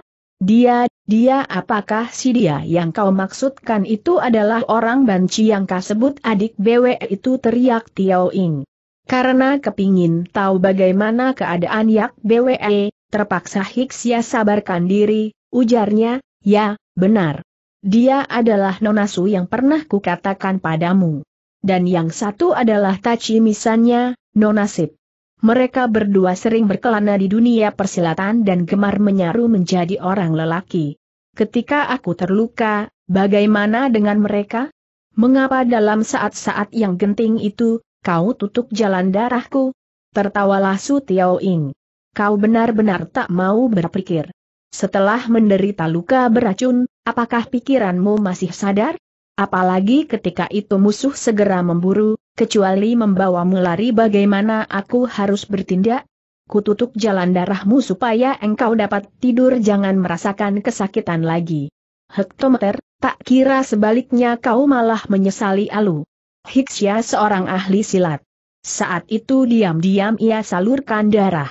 Dia, dia apakah si dia yang kau maksudkan itu adalah orang banci yang kau sebut adik BW itu teriak Tiao Ing. Karena kepingin tahu bagaimana keadaan Yak BWE, eh, terpaksa Hiksia ya sabarkan diri, ujarnya, ya, benar. Dia adalah nonasu yang pernah kukatakan padamu dan yang satu adalah Tachi misannya, Nonasib. Mereka berdua sering berkelana di dunia persilatan dan gemar menyaru menjadi orang lelaki. Ketika aku terluka, bagaimana dengan mereka? Mengapa dalam saat-saat yang genting itu, kau tutup jalan darahku? Tertawalah Su Tiao Ing. Kau benar-benar tak mau berpikir. Setelah menderita luka beracun, apakah pikiranmu masih sadar? Apalagi ketika itu musuh segera memburu, kecuali membawamu lari bagaimana aku harus bertindak? Kututup jalan darahmu supaya engkau dapat tidur jangan merasakan kesakitan lagi. Hektometer, tak kira sebaliknya kau malah menyesali Alu. Hiksya seorang ahli silat. Saat itu diam-diam ia salurkan darah.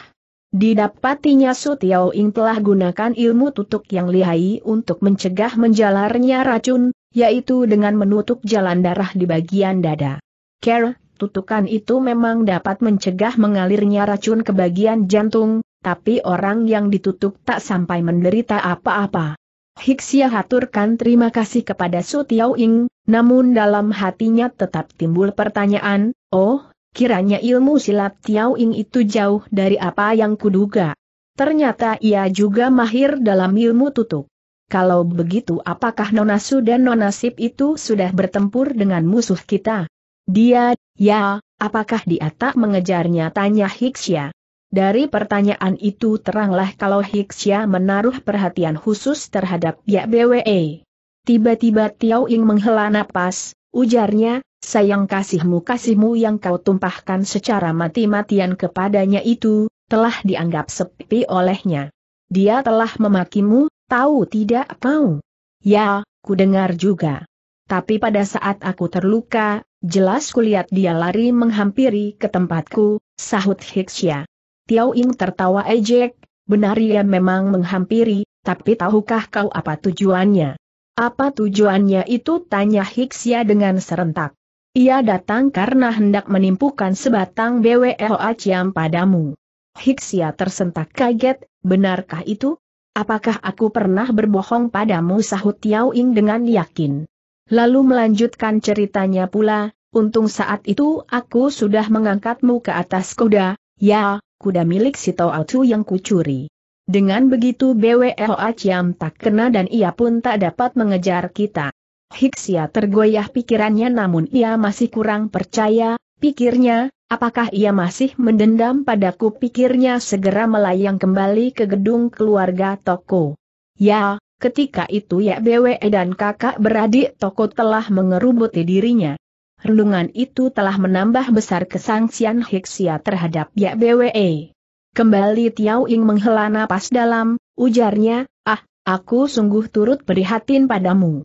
Didapatinya Su Tiao Ing telah gunakan ilmu tutuk yang lihai untuk mencegah menjalarnya racun, yaitu dengan menutup jalan darah di bagian dada. Care, tutukan itu memang dapat mencegah mengalirnya racun ke bagian jantung, tapi orang yang ditutup tak sampai menderita apa-apa. Hiksia haturkan terima kasih kepada Su Tiao Ing, namun dalam hatinya tetap timbul pertanyaan, oh, Kiranya ilmu silat Tiao Ing itu jauh dari apa yang kuduga. Ternyata ia juga mahir dalam ilmu tutup. Kalau begitu apakah Nonasu dan Nonasib itu sudah bertempur dengan musuh kita? Dia, ya, apakah dia tak mengejarnya tanya Hiksya. Dari pertanyaan itu teranglah kalau Hiksya menaruh perhatian khusus terhadap Yak BWE. Tiba-tiba Tiao Ing menghela napas, ujarnya, sayang kasihmu kasihmu yang kau tumpahkan secara mati-matian kepadanya itu, telah dianggap sepi olehnya. Dia telah memakimu, tahu tidak kau? Ya, ku dengar juga. Tapi pada saat aku terluka, jelas kulihat dia lari menghampiri ke tempatku, sahut Hiksya. Tiau Ing tertawa ejek, benar ia memang menghampiri, tapi tahukah kau apa tujuannya? Apa tujuannya itu tanya Hiksia dengan serentak. Ia datang karena hendak menimpukan sebatang BWO Aciam padamu. Hiksia tersentak kaget, benarkah itu? Apakah aku pernah berbohong padamu sahut Yao Ing dengan yakin? Lalu melanjutkan ceritanya pula, untung saat itu aku sudah mengangkatmu ke atas kuda, ya, kuda milik si Tau Atu yang kucuri. Dengan begitu BWROA Ciam tak kena dan ia pun tak dapat mengejar kita. Hiksia tergoyah pikirannya namun ia masih kurang percaya, pikirnya, apakah ia masih mendendam padaku pikirnya segera melayang kembali ke gedung keluarga toko. Ya, ketika itu ya BWE dan kakak beradik toko telah mengerubuti dirinya. Renungan itu telah menambah besar kesangsian Hiksia terhadap Ya BWE. Kembali Tiau Ing menghela napas dalam, ujarnya, ah, aku sungguh turut prihatin padamu.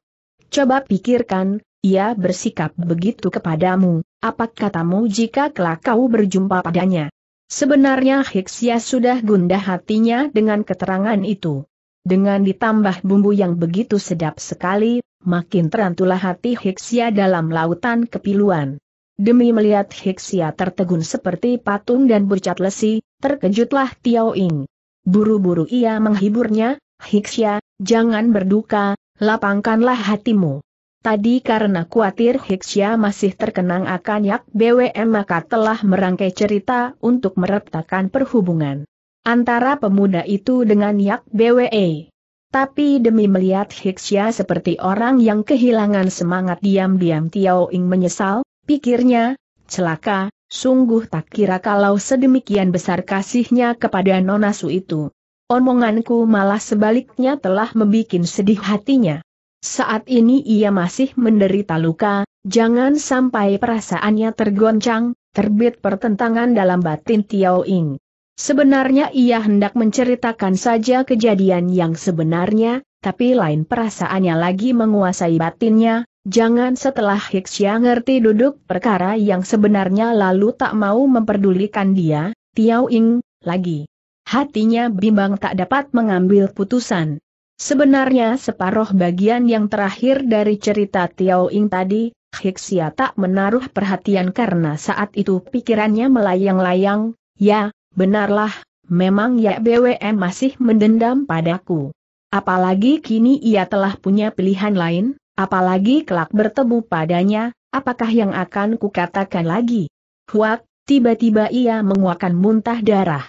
Coba pikirkan, ia bersikap begitu kepadamu, apa katamu jika kelak kau berjumpa padanya? Sebenarnya Hiksia sudah gundah hatinya dengan keterangan itu. Dengan ditambah bumbu yang begitu sedap sekali, makin terantulah hati Hiksia dalam lautan kepiluan. Demi melihat Hiksia tertegun seperti patung dan bercat lesi, terkejutlah Tiao Ing. Buru-buru ia menghiburnya, Hiksia, jangan berduka, lapangkanlah hatimu. Tadi karena khawatir Hiksia masih terkenang akan Yak BWM maka telah merangkai cerita untuk meretakan perhubungan antara pemuda itu dengan Yak BWE. Tapi demi melihat Hiksia seperti orang yang kehilangan semangat diam-diam Tiao Ing menyesal, Pikirnya, celaka, sungguh tak kira kalau sedemikian besar kasihnya kepada Nonasu itu. Omonganku malah sebaliknya telah membuat sedih hatinya. Saat ini ia masih menderita luka, jangan sampai perasaannya tergoncang, terbit pertentangan dalam batin Tiao Ing. Sebenarnya ia hendak menceritakan saja kejadian yang sebenarnya, tapi lain perasaannya lagi menguasai batinnya, Jangan setelah Hixia ngerti duduk perkara yang sebenarnya lalu tak mau memperdulikan dia, Tiao Ing, lagi. Hatinya bimbang tak dapat mengambil putusan. Sebenarnya separuh bagian yang terakhir dari cerita Tiao Ing tadi, Hixia tak menaruh perhatian karena saat itu pikirannya melayang-layang, ya, benarlah, memang ya BWM masih mendendam padaku. Apalagi kini ia telah punya pilihan lain, Apalagi kelak bertemu padanya, apakah yang akan kukatakan lagi? Huak, tiba-tiba ia menguakan muntah darah.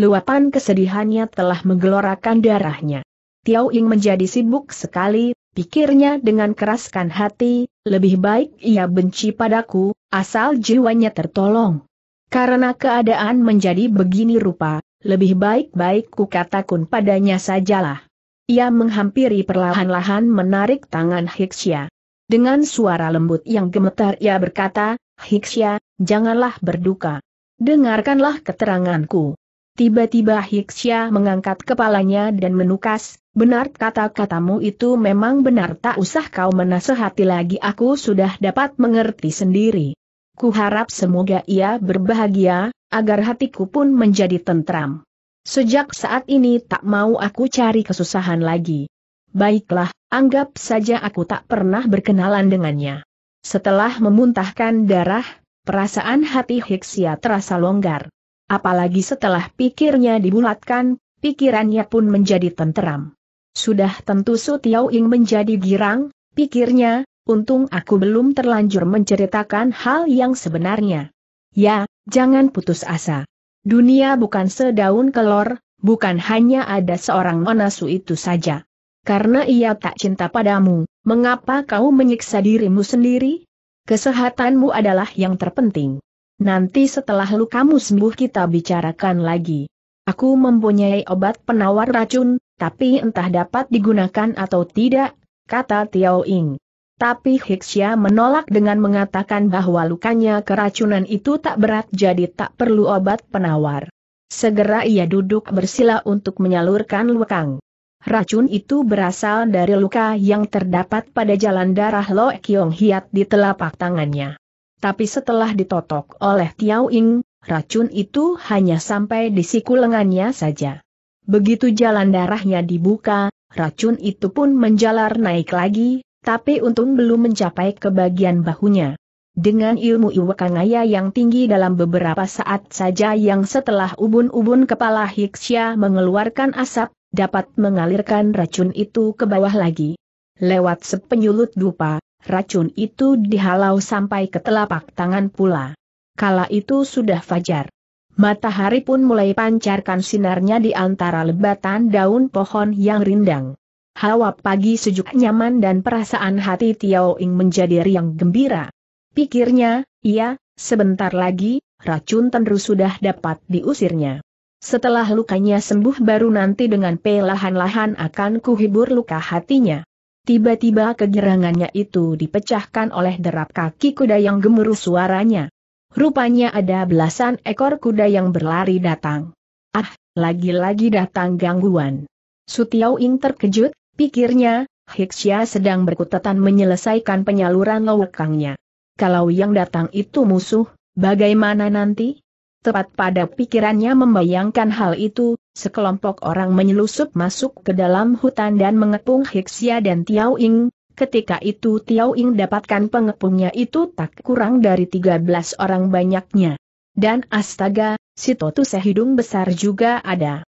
Luapan kesedihannya telah menggelorakan darahnya. Tiao Ing menjadi sibuk sekali, pikirnya dengan keraskan hati, lebih baik ia benci padaku, asal jiwanya tertolong. Karena keadaan menjadi begini rupa, lebih baik-baik kukatakan padanya sajalah. Ia menghampiri perlahan-lahan menarik tangan Hiksya. Dengan suara lembut yang gemetar ia berkata, Hiksya, janganlah berduka. Dengarkanlah keteranganku. Tiba-tiba Hiksya mengangkat kepalanya dan menukas, benar kata-katamu itu memang benar tak usah kau menasehati lagi aku sudah dapat mengerti sendiri. Kuharap semoga ia berbahagia, agar hatiku pun menjadi tentram. Sejak saat ini tak mau aku cari kesusahan lagi. Baiklah, anggap saja aku tak pernah berkenalan dengannya. Setelah memuntahkan darah, perasaan hati Hiksia terasa longgar. Apalagi setelah pikirnya dibulatkan, pikirannya pun menjadi tenteram. Sudah tentu Su Tiao Ing menjadi girang, pikirnya, untung aku belum terlanjur menceritakan hal yang sebenarnya. Ya, jangan putus asa. Dunia bukan sedaun kelor, bukan hanya ada seorang onasu itu saja. Karena ia tak cinta padamu, mengapa kau menyiksa dirimu sendiri? Kesehatanmu adalah yang terpenting. Nanti setelah lukamu sembuh kita bicarakan lagi. Aku mempunyai obat penawar racun, tapi entah dapat digunakan atau tidak, kata Tiao Ying. Tapi Hixia menolak dengan mengatakan bahwa lukanya keracunan itu tak berat jadi tak perlu obat penawar. Segera ia duduk bersila untuk menyalurkan lukang. Racun itu berasal dari luka yang terdapat pada jalan darah Lo Kiong Hiat di telapak tangannya. Tapi setelah ditotok oleh Tiao Ing, racun itu hanya sampai di siku lengannya saja. Begitu jalan darahnya dibuka, racun itu pun menjalar naik lagi, tapi untung belum mencapai ke bagian bahunya. Dengan ilmu Iwakangaya yang tinggi dalam beberapa saat saja yang setelah ubun-ubun kepala Hiksya mengeluarkan asap, dapat mengalirkan racun itu ke bawah lagi. Lewat sepenyulut dupa, racun itu dihalau sampai ke telapak tangan pula. Kala itu sudah fajar. Matahari pun mulai pancarkan sinarnya di antara lebatan daun pohon yang rindang hawa pagi sejuk nyaman dan perasaan hati Tiao Ing menjadi riang gembira. Pikirnya, iya, sebentar lagi, racun tenru sudah dapat diusirnya. Setelah lukanya sembuh baru nanti dengan pelahan-lahan akan kuhibur luka hatinya. Tiba-tiba kegerangannya itu dipecahkan oleh derap kaki kuda yang gemuruh suaranya. Rupanya ada belasan ekor kuda yang berlari datang. Ah, lagi-lagi datang gangguan. Sutiao Ing terkejut, Pikirnya, Hiksia sedang berkutatan menyelesaikan penyaluran lowekangnya. Kalau yang datang itu musuh, bagaimana nanti? Tepat pada pikirannya membayangkan hal itu, sekelompok orang menyelusup masuk ke dalam hutan dan mengepung Hiksia dan Tiao Ing. Ketika itu Tiao Ing dapatkan pengepungnya itu tak kurang dari 13 orang banyaknya. Dan astaga, si Toto sehidung besar juga ada.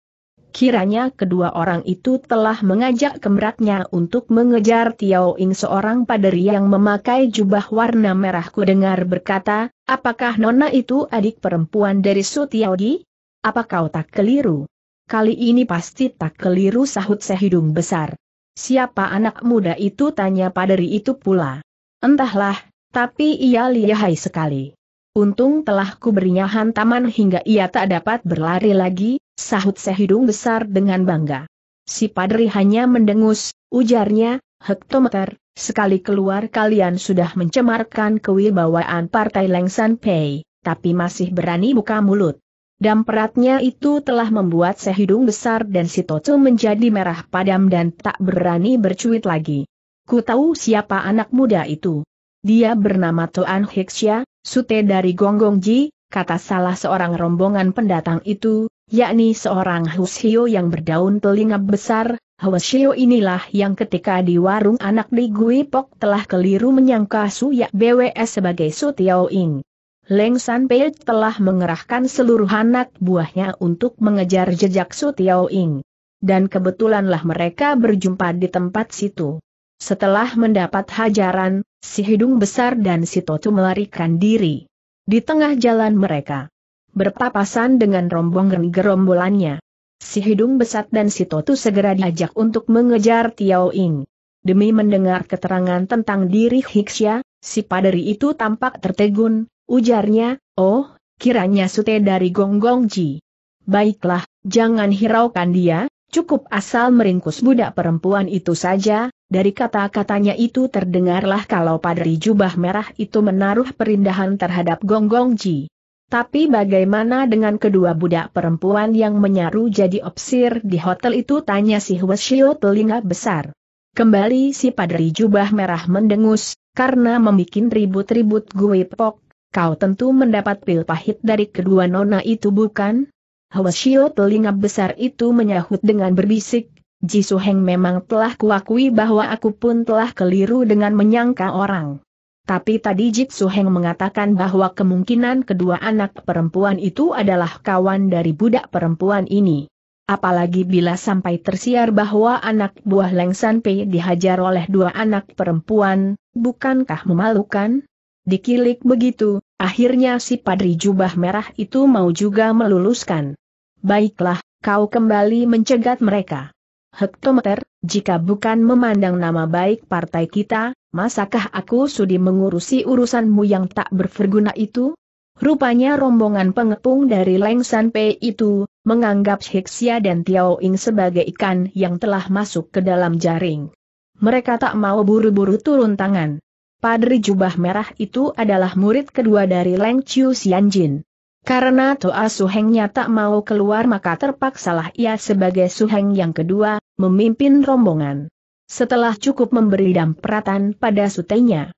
Kiranya kedua orang itu telah mengajak kemratnya untuk mengejar Tiao Ing seorang paderi yang memakai jubah warna merah dengar berkata, apakah nona itu adik perempuan dari Su Tiao Di? Apa kau tak keliru? Kali ini pasti tak keliru sahut sehidung besar. Siapa anak muda itu tanya paderi itu pula. Entahlah, tapi ia lihai sekali. Untung telah kuberinya hantaman hingga ia tak dapat berlari lagi, Sahut sehidung besar dengan bangga. Si padri hanya mendengus, ujarnya, hektometer, sekali keluar kalian sudah mencemarkan kewibawaan Partai Lengsan Pei, tapi masih berani buka mulut. Dan Damperatnya itu telah membuat sehidung besar dan si toto menjadi merah padam dan tak berani bercuit lagi. Ku tahu siapa anak muda itu. Dia bernama Toan Hiksya, sute dari Gonggongji, kata salah seorang rombongan pendatang itu, yakni seorang Husio yang berdaun telinga besar, Hushio inilah yang ketika di warung anak di Guipok telah keliru menyangka Suyak BWS sebagai Su Ing. Leng San Pei telah mengerahkan seluruh anak buahnya untuk mengejar jejak Su Ing. Dan kebetulanlah mereka berjumpa di tempat situ. Setelah mendapat hajaran, si hidung besar dan si Totu melarikan diri. Di tengah jalan mereka, berpapasan dengan rombongan gerombolannya. Si Hidung Besat dan si Totu segera diajak untuk mengejar Tiao Ing. Demi mendengar keterangan tentang diri Hiksya, si paderi itu tampak tertegun, ujarnya, oh, kiranya sute dari Gong Gong Ji. Baiklah, jangan hiraukan dia, cukup asal meringkus budak perempuan itu saja, dari kata-katanya itu terdengarlah kalau paderi jubah merah itu menaruh perindahan terhadap Gong Gong Ji. Tapi bagaimana dengan kedua budak perempuan yang menyaru jadi opsir di hotel itu tanya si Hweshio telinga besar. Kembali si padri jubah merah mendengus, karena membuat ribut-ribut gue pok, kau tentu mendapat pil pahit dari kedua nona itu bukan? Hweshio telinga besar itu menyahut dengan berbisik, Jisuheng memang telah kuakui bahwa aku pun telah keliru dengan menyangka orang. Tapi tadi Jitsuheng Suheng mengatakan bahwa kemungkinan kedua anak perempuan itu adalah kawan dari budak perempuan ini. Apalagi bila sampai tersiar bahwa anak buah Leng San Pei dihajar oleh dua anak perempuan, bukankah memalukan? Dikilik begitu, akhirnya si padri jubah merah itu mau juga meluluskan. Baiklah, kau kembali mencegat mereka. Hektometer, jika bukan memandang nama baik partai kita, masakah aku sudi mengurusi urusanmu yang tak berverguna itu? Rupanya rombongan pengepung dari Leng San Pei itu, menganggap Hiksia dan Tiao Ing sebagai ikan yang telah masuk ke dalam jaring. Mereka tak mau buru-buru turun tangan. Padri jubah merah itu adalah murid kedua dari Leng Chiu Jin. Karena Toa Suhengnya tak mau keluar maka terpaksalah ia sebagai Suheng yang kedua, memimpin rombongan. Setelah cukup memberi dampratan pada sutenya,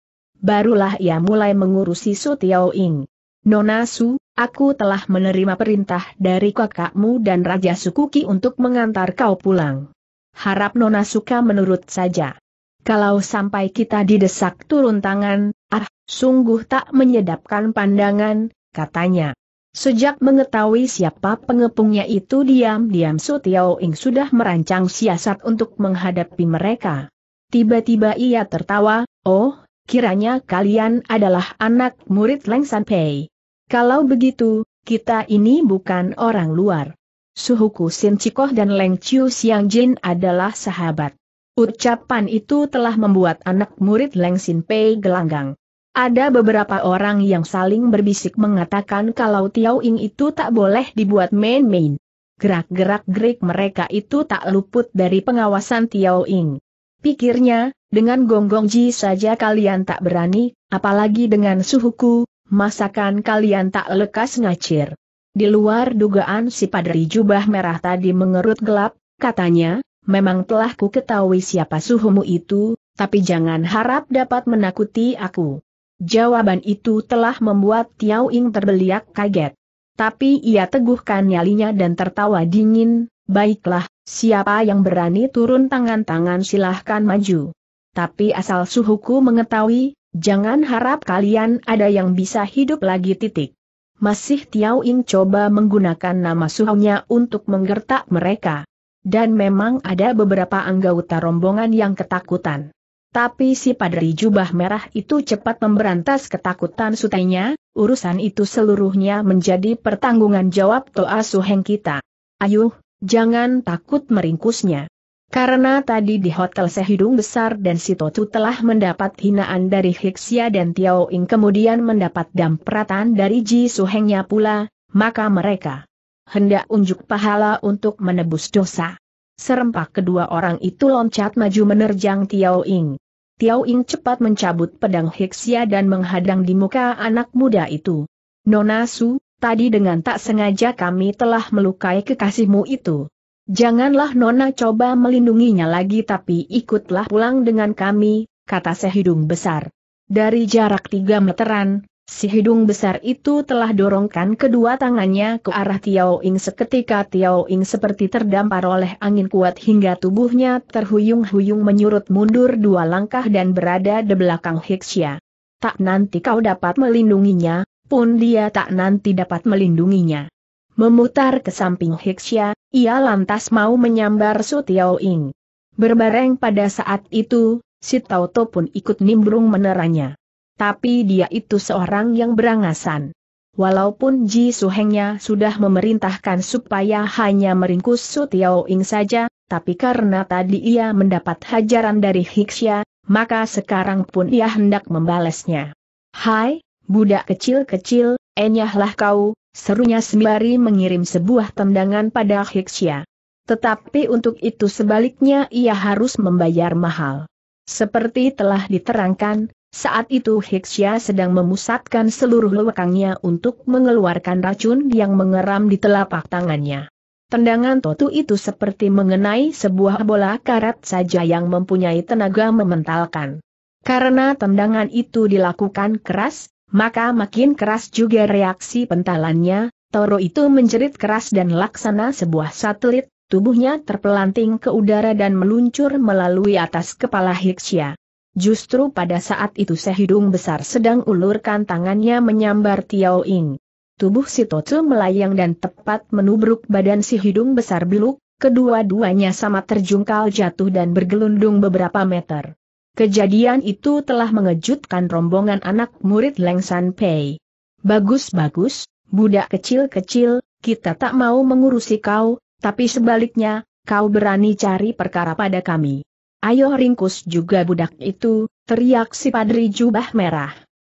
barulah ia mulai mengurusi Su Tiao Ing. Nona Su, aku telah menerima perintah dari kakakmu dan Raja Sukuki untuk mengantar kau pulang. Harap Nona Suka menurut saja. Kalau sampai kita didesak turun tangan, ah, sungguh tak menyedapkan pandangan, katanya. Sejak mengetahui siapa pengepungnya itu diam-diam Su Tiao Ing sudah merancang siasat untuk menghadapi mereka. Tiba-tiba ia tertawa, oh, kiranya kalian adalah anak murid Leng San Pei. Kalau begitu, kita ini bukan orang luar. Suhuku Sin Cikoh dan Leng Chiu Siang Jin adalah sahabat. Ucapan itu telah membuat anak murid Leng Sin Pei gelanggang. Ada beberapa orang yang saling berbisik mengatakan kalau Tiao Ing itu tak boleh dibuat main-main. Gerak-gerak gerik mereka itu tak luput dari pengawasan Tiao Ing. Pikirnya, dengan Gong Gong ji saja kalian tak berani, apalagi dengan suhuku, masakan kalian tak lekas ngacir. Di luar dugaan si padri jubah merah tadi mengerut gelap, katanya, memang telah ku ketahui siapa suhumu itu, tapi jangan harap dapat menakuti aku. Jawaban itu telah membuat Tiao Ying terbeliak kaget. Tapi ia teguhkan nyalinya dan tertawa dingin, baiklah, siapa yang berani turun tangan-tangan silahkan maju. Tapi asal suhuku mengetahui, jangan harap kalian ada yang bisa hidup lagi titik. Masih Tiao Ying coba menggunakan nama suhunya untuk menggertak mereka. Dan memang ada beberapa anggota rombongan yang ketakutan. Tapi si padri jubah merah itu cepat memberantas ketakutan sutainya, urusan itu seluruhnya menjadi pertanggungan jawab Toa Suheng kita. Ayuh, jangan takut meringkusnya. Karena tadi di Hotel Sehidung Besar dan si Totu telah mendapat hinaan dari Hiksia dan Tiao Ing kemudian mendapat dampratan dari Ji Suhengnya pula, maka mereka hendak unjuk pahala untuk menebus dosa. Serempak kedua orang itu loncat maju menerjang Tiao Ing. Tiao Ing cepat mencabut pedang Hiksia dan menghadang di muka anak muda itu. Nona Su, tadi dengan tak sengaja kami telah melukai kekasihmu itu. Janganlah Nona coba melindunginya lagi tapi ikutlah pulang dengan kami, kata sehidung besar. Dari jarak tiga meteran, Si hidung besar itu telah dorongkan kedua tangannya ke arah Tiao Ing seketika Tiao Ing seperti terdampar oleh angin kuat hingga tubuhnya terhuyung-huyung menyurut mundur dua langkah dan berada di belakang Hixia. Tak nanti kau dapat melindunginya, pun dia tak nanti dapat melindunginya. Memutar ke samping Hixia, ia lantas mau menyambar Su Tiao Ing. Berbareng pada saat itu, si Tauto pun ikut nimbrung meneranya tapi dia itu seorang yang berangasan. Walaupun Ji Suhengnya sudah memerintahkan supaya hanya meringkus Su Tiao Ing saja, tapi karena tadi ia mendapat hajaran dari Hixia, maka sekarang pun ia hendak membalasnya. Hai, budak kecil-kecil, enyahlah kau, serunya sembari mengirim sebuah tendangan pada Hixia. Tetapi untuk itu sebaliknya ia harus membayar mahal. Seperti telah diterangkan, saat itu Hexia sedang memusatkan seluruh lewakangnya untuk mengeluarkan racun yang mengeram di telapak tangannya. Tendangan Totu itu seperti mengenai sebuah bola karat saja yang mempunyai tenaga mementalkan. Karena tendangan itu dilakukan keras, maka makin keras juga reaksi pentalannya, Toro itu menjerit keras dan laksana sebuah satelit, tubuhnya terpelanting ke udara dan meluncur melalui atas kepala Hixia. Justru pada saat itu sehidung besar sedang ulurkan tangannya menyambar Tiao Ing. Tubuh si Tocu melayang dan tepat menubruk badan si hidung besar biluk, kedua-duanya sama terjungkal jatuh dan bergelundung beberapa meter. Kejadian itu telah mengejutkan rombongan anak murid Leng San Pei. Bagus-bagus, budak kecil-kecil, kita tak mau mengurusi kau, tapi sebaliknya, kau berani cari perkara pada kami. Ayo ringkus juga budak itu, teriak si padri jubah merah.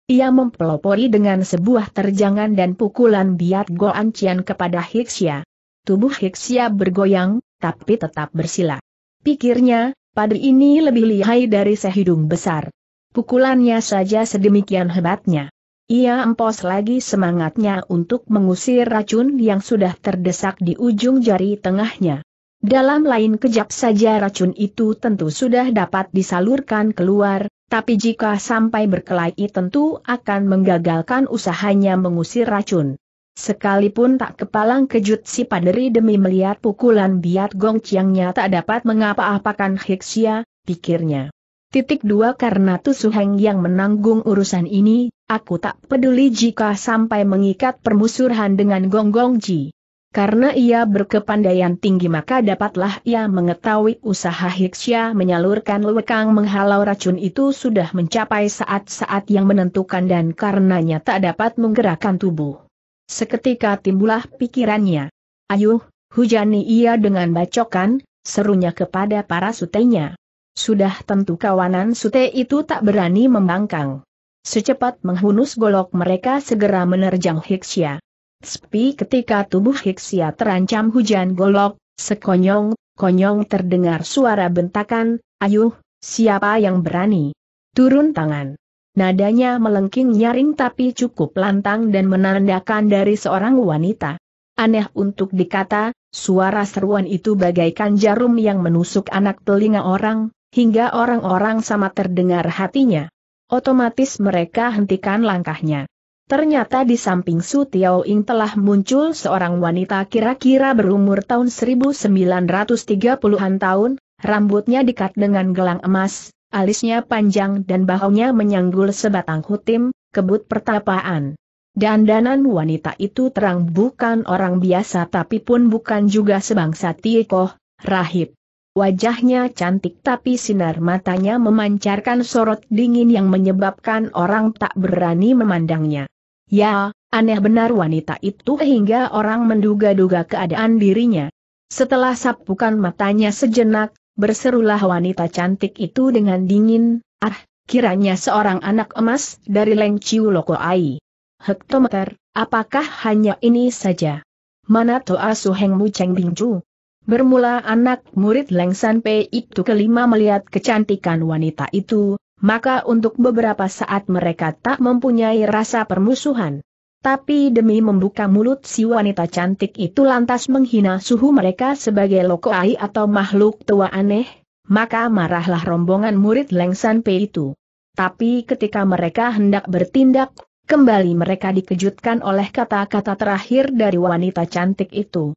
Ia mempelopori dengan sebuah terjangan dan pukulan biat Goan Cian kepada Hiksia. Tubuh Hiksia bergoyang, tapi tetap bersila. Pikirnya, padri ini lebih lihai dari sehidung besar. Pukulannya saja sedemikian hebatnya. Ia empos lagi semangatnya untuk mengusir racun yang sudah terdesak di ujung jari tengahnya. Dalam lain kejap saja racun itu tentu sudah dapat disalurkan keluar, tapi jika sampai berkelahi tentu akan menggagalkan usahanya mengusir racun. Sekalipun tak kepalang kejut si paderi demi melihat pukulan biat gong ciangnya tak dapat mengapa-apakan Hiksia, pikirnya. Titik dua karena Tusuheng yang menanggung urusan ini, aku tak peduli jika sampai mengikat permusuhan dengan Gong Ji. Karena ia berkepandaian tinggi maka dapatlah ia mengetahui usaha Hiksya menyalurkan lewekang menghalau racun itu sudah mencapai saat-saat yang menentukan dan karenanya tak dapat menggerakkan tubuh. Seketika timbullah pikirannya. Ayuh, hujani ia dengan bacokan, serunya kepada para sutenya. Sudah tentu kawanan sute itu tak berani membangkang. Secepat menghunus golok mereka segera menerjang Hiksya. Sepi ketika tubuh Hiksia terancam hujan golok, sekonyong, konyong terdengar suara bentakan, ayuh, siapa yang berani? Turun tangan. Nadanya melengking nyaring tapi cukup lantang dan menandakan dari seorang wanita. Aneh untuk dikata, suara seruan itu bagaikan jarum yang menusuk anak telinga orang, hingga orang-orang sama terdengar hatinya. Otomatis mereka hentikan langkahnya. Ternyata di samping Su Ing telah muncul seorang wanita kira-kira berumur tahun 1930-an tahun, rambutnya dikat dengan gelang emas, alisnya panjang dan bahunya menyanggul sebatang hutim, kebut pertapaan. Dandanan wanita itu terang bukan orang biasa tapi pun bukan juga sebangsa Tiekoh, rahib. Wajahnya cantik tapi sinar matanya memancarkan sorot dingin yang menyebabkan orang tak berani memandangnya. Ya, aneh benar wanita itu hingga orang menduga-duga keadaan dirinya. Setelah sapukan matanya sejenak, berserulah wanita cantik itu dengan dingin, ah, kiranya seorang anak emas dari Leng Chiu Loko Ai. Hektometer, apakah hanya ini saja? Mana Toa Heng Mu Cheng Chu? Bermula anak murid Leng San itu kelima melihat kecantikan wanita itu, maka untuk beberapa saat mereka tak mempunyai rasa permusuhan. Tapi demi membuka mulut si wanita cantik itu lantas menghina suhu mereka sebagai lokoai atau makhluk tua aneh, maka marahlah rombongan murid Lengsan P itu. Tapi ketika mereka hendak bertindak, kembali mereka dikejutkan oleh kata-kata terakhir dari wanita cantik itu.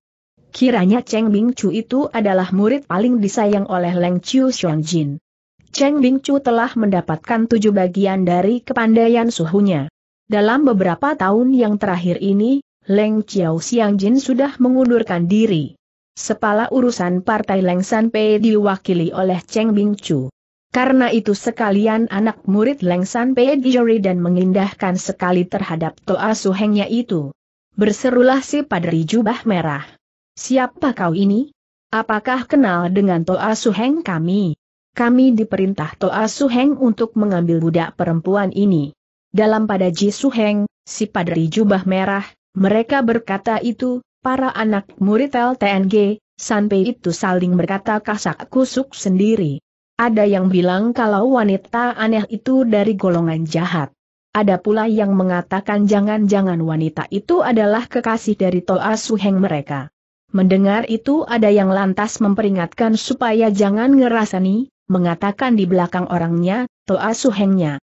Kiranya Cheng Bing Chu itu adalah murid paling disayang oleh Leng Chiu Xiong Jin. Cheng Bingcu telah mendapatkan tujuh bagian dari kepandaian suhunya. Dalam beberapa tahun yang terakhir ini, Leng Chiao Xiang Jin sudah mengundurkan diri. Sepala urusan partai Leng San Pei diwakili oleh Cheng Bingcu. Karena itu sekalian anak murid Leng San Pei dan mengindahkan sekali terhadap Toa Suhengnya itu. Berserulah si padri jubah merah. Siapa kau ini? Apakah kenal dengan Toa Suheng kami? kami diperintah Toa Suheng untuk mengambil budak perempuan ini. Dalam pada Ji Suheng, si padri jubah merah, mereka berkata itu, para anak murid LTNG, sampai itu saling berkata kasak kusuk sendiri. Ada yang bilang kalau wanita aneh itu dari golongan jahat. Ada pula yang mengatakan jangan-jangan wanita itu adalah kekasih dari Toa Suheng mereka. Mendengar itu ada yang lantas memperingatkan supaya jangan ngerasani, mengatakan di belakang orangnya, Toa Suhengnya.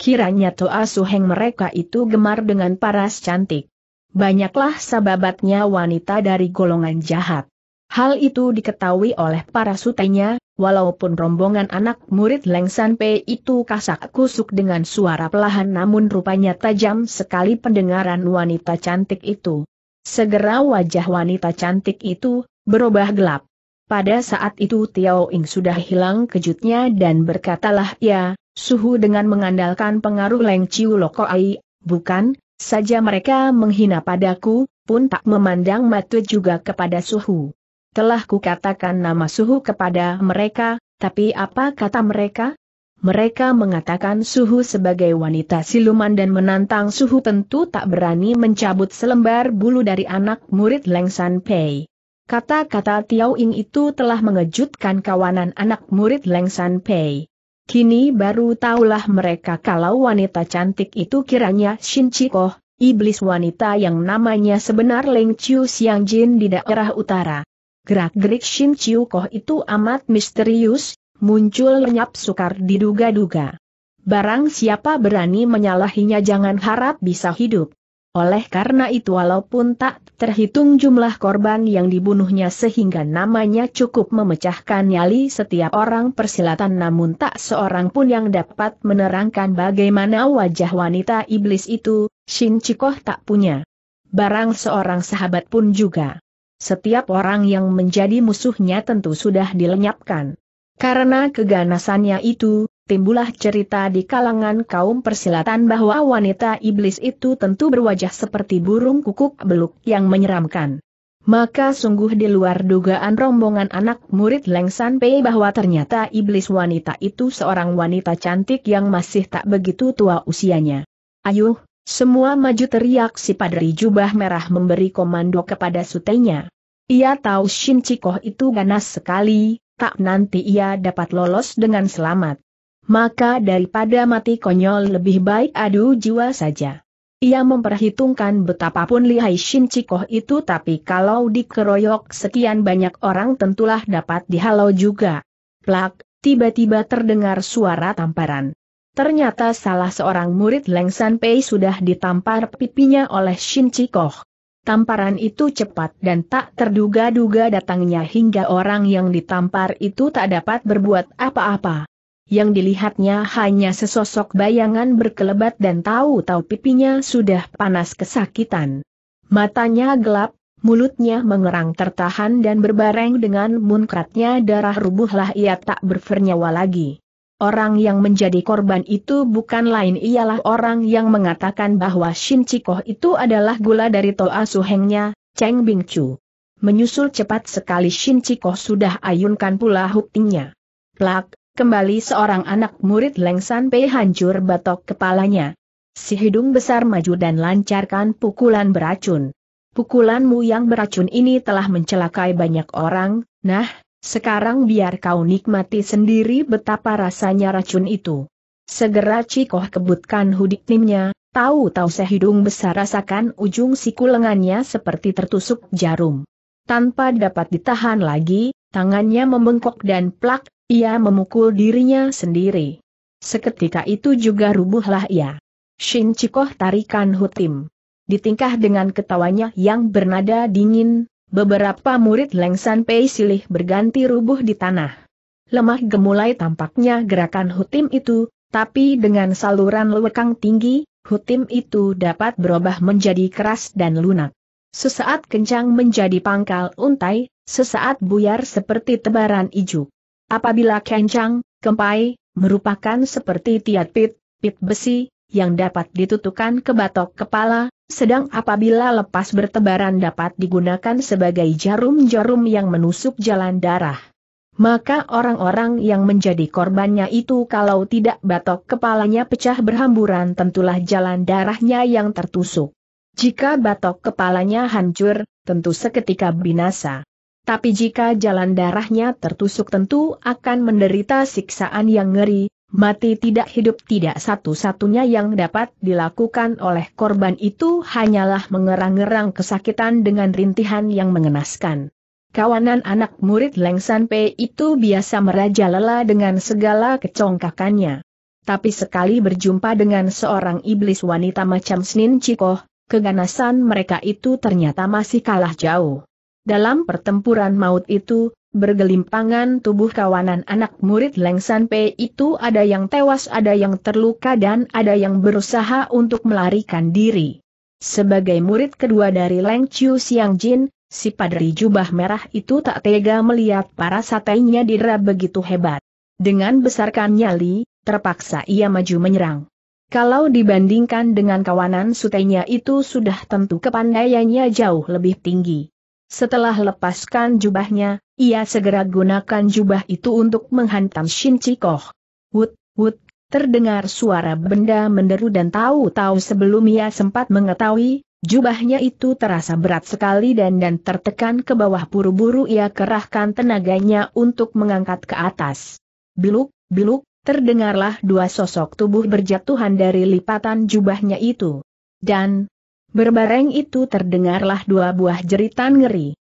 Kiranya Toa Suheng mereka itu gemar dengan paras cantik. Banyaklah sababatnya wanita dari golongan jahat. Hal itu diketahui oleh para sutenya, walaupun rombongan anak murid Leng San itu kasak kusuk dengan suara pelahan namun rupanya tajam sekali pendengaran wanita cantik itu. Segera wajah wanita cantik itu berubah gelap. Pada saat itu Tiao Ing sudah hilang kejutnya dan berkatalah "Ya, Suhu dengan mengandalkan pengaruh Leng Chiu Lokoai, bukan, saja mereka menghina padaku, pun tak memandang mata juga kepada Suhu. Telah kukatakan nama Suhu kepada mereka, tapi apa kata mereka? Mereka mengatakan Suhu sebagai wanita siluman dan menantang Suhu tentu tak berani mencabut selembar bulu dari anak murid Leng San Pei. Kata-kata Tiao Ing itu telah mengejutkan kawanan anak murid Leng San Pei. Kini baru tahulah mereka kalau wanita cantik itu kiranya Shin Chikoh, iblis wanita yang namanya sebenar Leng Chiu Siang Jin di daerah utara. Gerak-gerik Shin Chiu Koh itu amat misterius, muncul lenyap sukar diduga-duga. Barang siapa berani menyalahinya jangan harap bisa hidup. Oleh karena itu walaupun tak terhitung jumlah korban yang dibunuhnya sehingga namanya cukup memecahkan nyali setiap orang persilatan namun tak seorang pun yang dapat menerangkan bagaimana wajah wanita iblis itu, Shin Chikoh tak punya. Barang seorang sahabat pun juga. Setiap orang yang menjadi musuhnya tentu sudah dilenyapkan. Karena keganasannya itu, timbulah cerita di kalangan kaum persilatan bahwa wanita iblis itu tentu berwajah seperti burung kukuk beluk yang menyeramkan. Maka sungguh di luar dugaan rombongan anak murid lengsan San Pei bahwa ternyata iblis wanita itu seorang wanita cantik yang masih tak begitu tua usianya. Ayuh, semua maju teriak si padri jubah merah memberi komando kepada sutenya. Ia tahu Shin Cikoh itu ganas sekali, tak nanti ia dapat lolos dengan selamat maka daripada mati konyol lebih baik adu jiwa saja. Ia memperhitungkan betapapun lihai Shin Chikoh itu tapi kalau dikeroyok sekian banyak orang tentulah dapat dihalau juga. Plak, tiba-tiba terdengar suara tamparan. Ternyata salah seorang murid Leng San Pei sudah ditampar pipinya oleh Shin Chikoh. Tamparan itu cepat dan tak terduga-duga datangnya hingga orang yang ditampar itu tak dapat berbuat apa-apa yang dilihatnya hanya sesosok bayangan berkelebat dan tahu-tahu pipinya sudah panas kesakitan. Matanya gelap, mulutnya mengerang tertahan dan berbareng dengan munkratnya darah rubuhlah ia tak bernyawa lagi. Orang yang menjadi korban itu bukan lain ialah orang yang mengatakan bahwa Shin Chikoh itu adalah gula dari Toa Suhengnya, Cheng Bing Chu. Menyusul cepat sekali Shin Chikoh sudah ayunkan pula hukinya. Plak, Kembali seorang anak murid Leng San Pei hancur batok kepalanya. Si hidung besar maju dan lancarkan pukulan beracun. Pukulanmu yang beracun ini telah mencelakai banyak orang, nah, sekarang biar kau nikmati sendiri betapa rasanya racun itu. Segera Cikoh kebutkan hudik timnya. tahu-tahu sehidung besar rasakan ujung siku lengannya seperti tertusuk jarum. Tanpa dapat ditahan lagi, tangannya membengkok dan plak, ia memukul dirinya sendiri. Seketika itu juga rubuhlah ia. Shin Chikoh tarikan hutim. Ditingkah dengan ketawanya yang bernada dingin, beberapa murid Lengsan Pei silih berganti rubuh di tanah. Lemah gemulai tampaknya gerakan hutim itu, tapi dengan saluran lewekang tinggi, hutim itu dapat berubah menjadi keras dan lunak. Sesaat kencang menjadi pangkal untai, sesaat buyar seperti tebaran ijuk. Apabila kencang, kempai, merupakan seperti tiat pit, pit besi, yang dapat ditutupkan ke batok kepala, sedang apabila lepas bertebaran dapat digunakan sebagai jarum-jarum yang menusuk jalan darah. Maka orang-orang yang menjadi korbannya itu kalau tidak batok kepalanya pecah berhamburan tentulah jalan darahnya yang tertusuk. Jika batok kepalanya hancur, tentu seketika binasa tapi jika jalan darahnya tertusuk tentu akan menderita siksaan yang ngeri, mati tidak hidup tidak satu-satunya yang dapat dilakukan oleh korban itu hanyalah mengerang ngerang kesakitan dengan rintihan yang mengenaskan. Kawanan anak murid Lengsan P itu biasa meraja merajalela dengan segala kecongkakannya. Tapi sekali berjumpa dengan seorang iblis wanita macam Snin Cikoh, keganasan mereka itu ternyata masih kalah jauh. Dalam pertempuran maut itu, bergelimpangan tubuh kawanan anak murid Leng San Pei itu ada yang tewas ada yang terluka dan ada yang berusaha untuk melarikan diri. Sebagai murid kedua dari Leng Chiu Siang Jin, si padri jubah merah itu tak tega melihat para satainya didera begitu hebat. Dengan besarkan nyali, terpaksa ia maju menyerang. Kalau dibandingkan dengan kawanan sutenya itu sudah tentu kepandaiannya jauh lebih tinggi. Setelah lepaskan jubahnya, ia segera gunakan jubah itu untuk menghantam Shin Chikoh. Wut, wut, terdengar suara benda menderu dan tahu-tahu sebelum ia sempat mengetahui, jubahnya itu terasa berat sekali dan dan tertekan ke bawah buru-buru ia kerahkan tenaganya untuk mengangkat ke atas. Biluk, biluk, terdengarlah dua sosok tubuh berjatuhan dari lipatan jubahnya itu. Dan, Berbareng itu terdengarlah dua buah jeritan ngeri.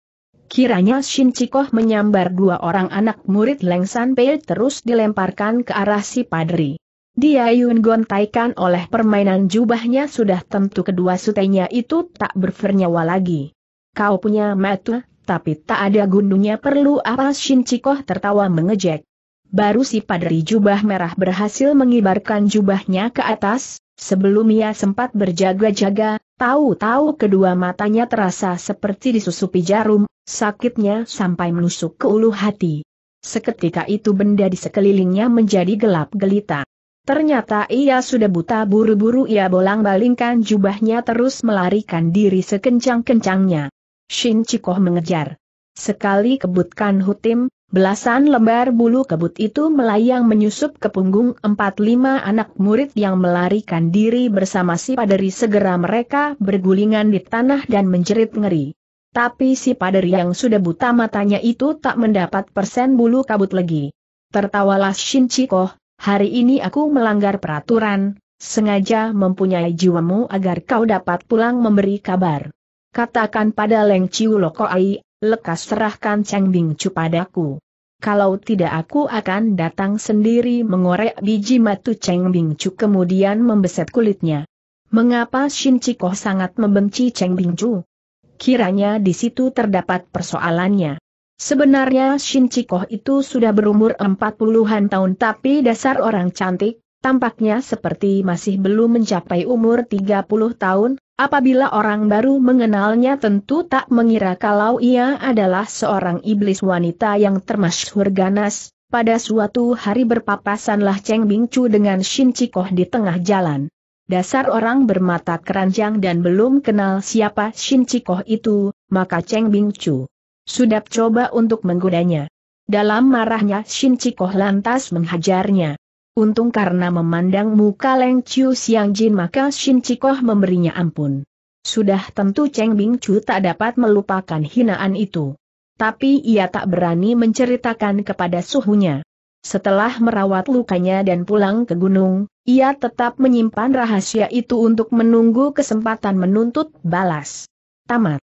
Kiranya Shin Chikoh menyambar dua orang anak murid Leng San Pei terus dilemparkan ke arah si padri. Dia Yun gontaikan oleh permainan jubahnya sudah tentu kedua sutenya itu tak bernyawa lagi. Kau punya metu, tapi tak ada gunungnya perlu apa Shin Chikoh tertawa mengejek. Baru si padri jubah merah berhasil mengibarkan jubahnya ke atas, sebelum ia sempat berjaga-jaga, Tahu-tahu kedua matanya terasa seperti disusupi jarum, sakitnya sampai menusuk ke ulu hati. Seketika itu benda di sekelilingnya menjadi gelap gelita. Ternyata ia sudah buta buru-buru ia bolang-balingkan jubahnya terus melarikan diri sekencang-kencangnya. Shin Chikoh mengejar. Sekali kebutkan Hutim, Belasan lembar bulu kebut itu melayang menyusup ke punggung empat lima anak murid yang melarikan diri bersama si paderi segera mereka bergulingan di tanah dan menjerit ngeri. Tapi si paderi yang sudah buta matanya itu tak mendapat persen bulu kabut lagi. Tertawalah Shin Chikoh, hari ini aku melanggar peraturan, sengaja mempunyai jiwamu agar kau dapat pulang memberi kabar. Katakan pada Leng Chiu Lokoai lekas serahkan Cheng Bing padaku. Kalau tidak aku akan datang sendiri mengorek biji matu Cheng Bing kemudian membeset kulitnya. Mengapa Shin Chikoh sangat membenci Cheng Bing Kiranya di situ terdapat persoalannya. Sebenarnya Shin Chikoh itu sudah berumur empat puluhan tahun tapi dasar orang cantik, tampaknya seperti masih belum mencapai umur tiga puluh tahun, Apabila orang baru mengenalnya tentu tak mengira kalau ia adalah seorang iblis wanita yang termasyhur ganas, pada suatu hari berpapasanlah Cheng Bingcu dengan Shin Chikoh di tengah jalan. Dasar orang bermata keranjang dan belum kenal siapa Shin Chikoh itu, maka Cheng Bingcu sudah coba untuk menggodanya. Dalam marahnya Shin Chikoh lantas menghajarnya. Untung karena memandang muka Leng Chiu Siang Jin maka Shin Chikoh memberinya ampun. Sudah tentu Cheng Bing Chu tak dapat melupakan hinaan itu. Tapi ia tak berani menceritakan kepada suhunya. Setelah merawat lukanya dan pulang ke gunung, ia tetap menyimpan rahasia itu untuk menunggu kesempatan menuntut balas. Tamat.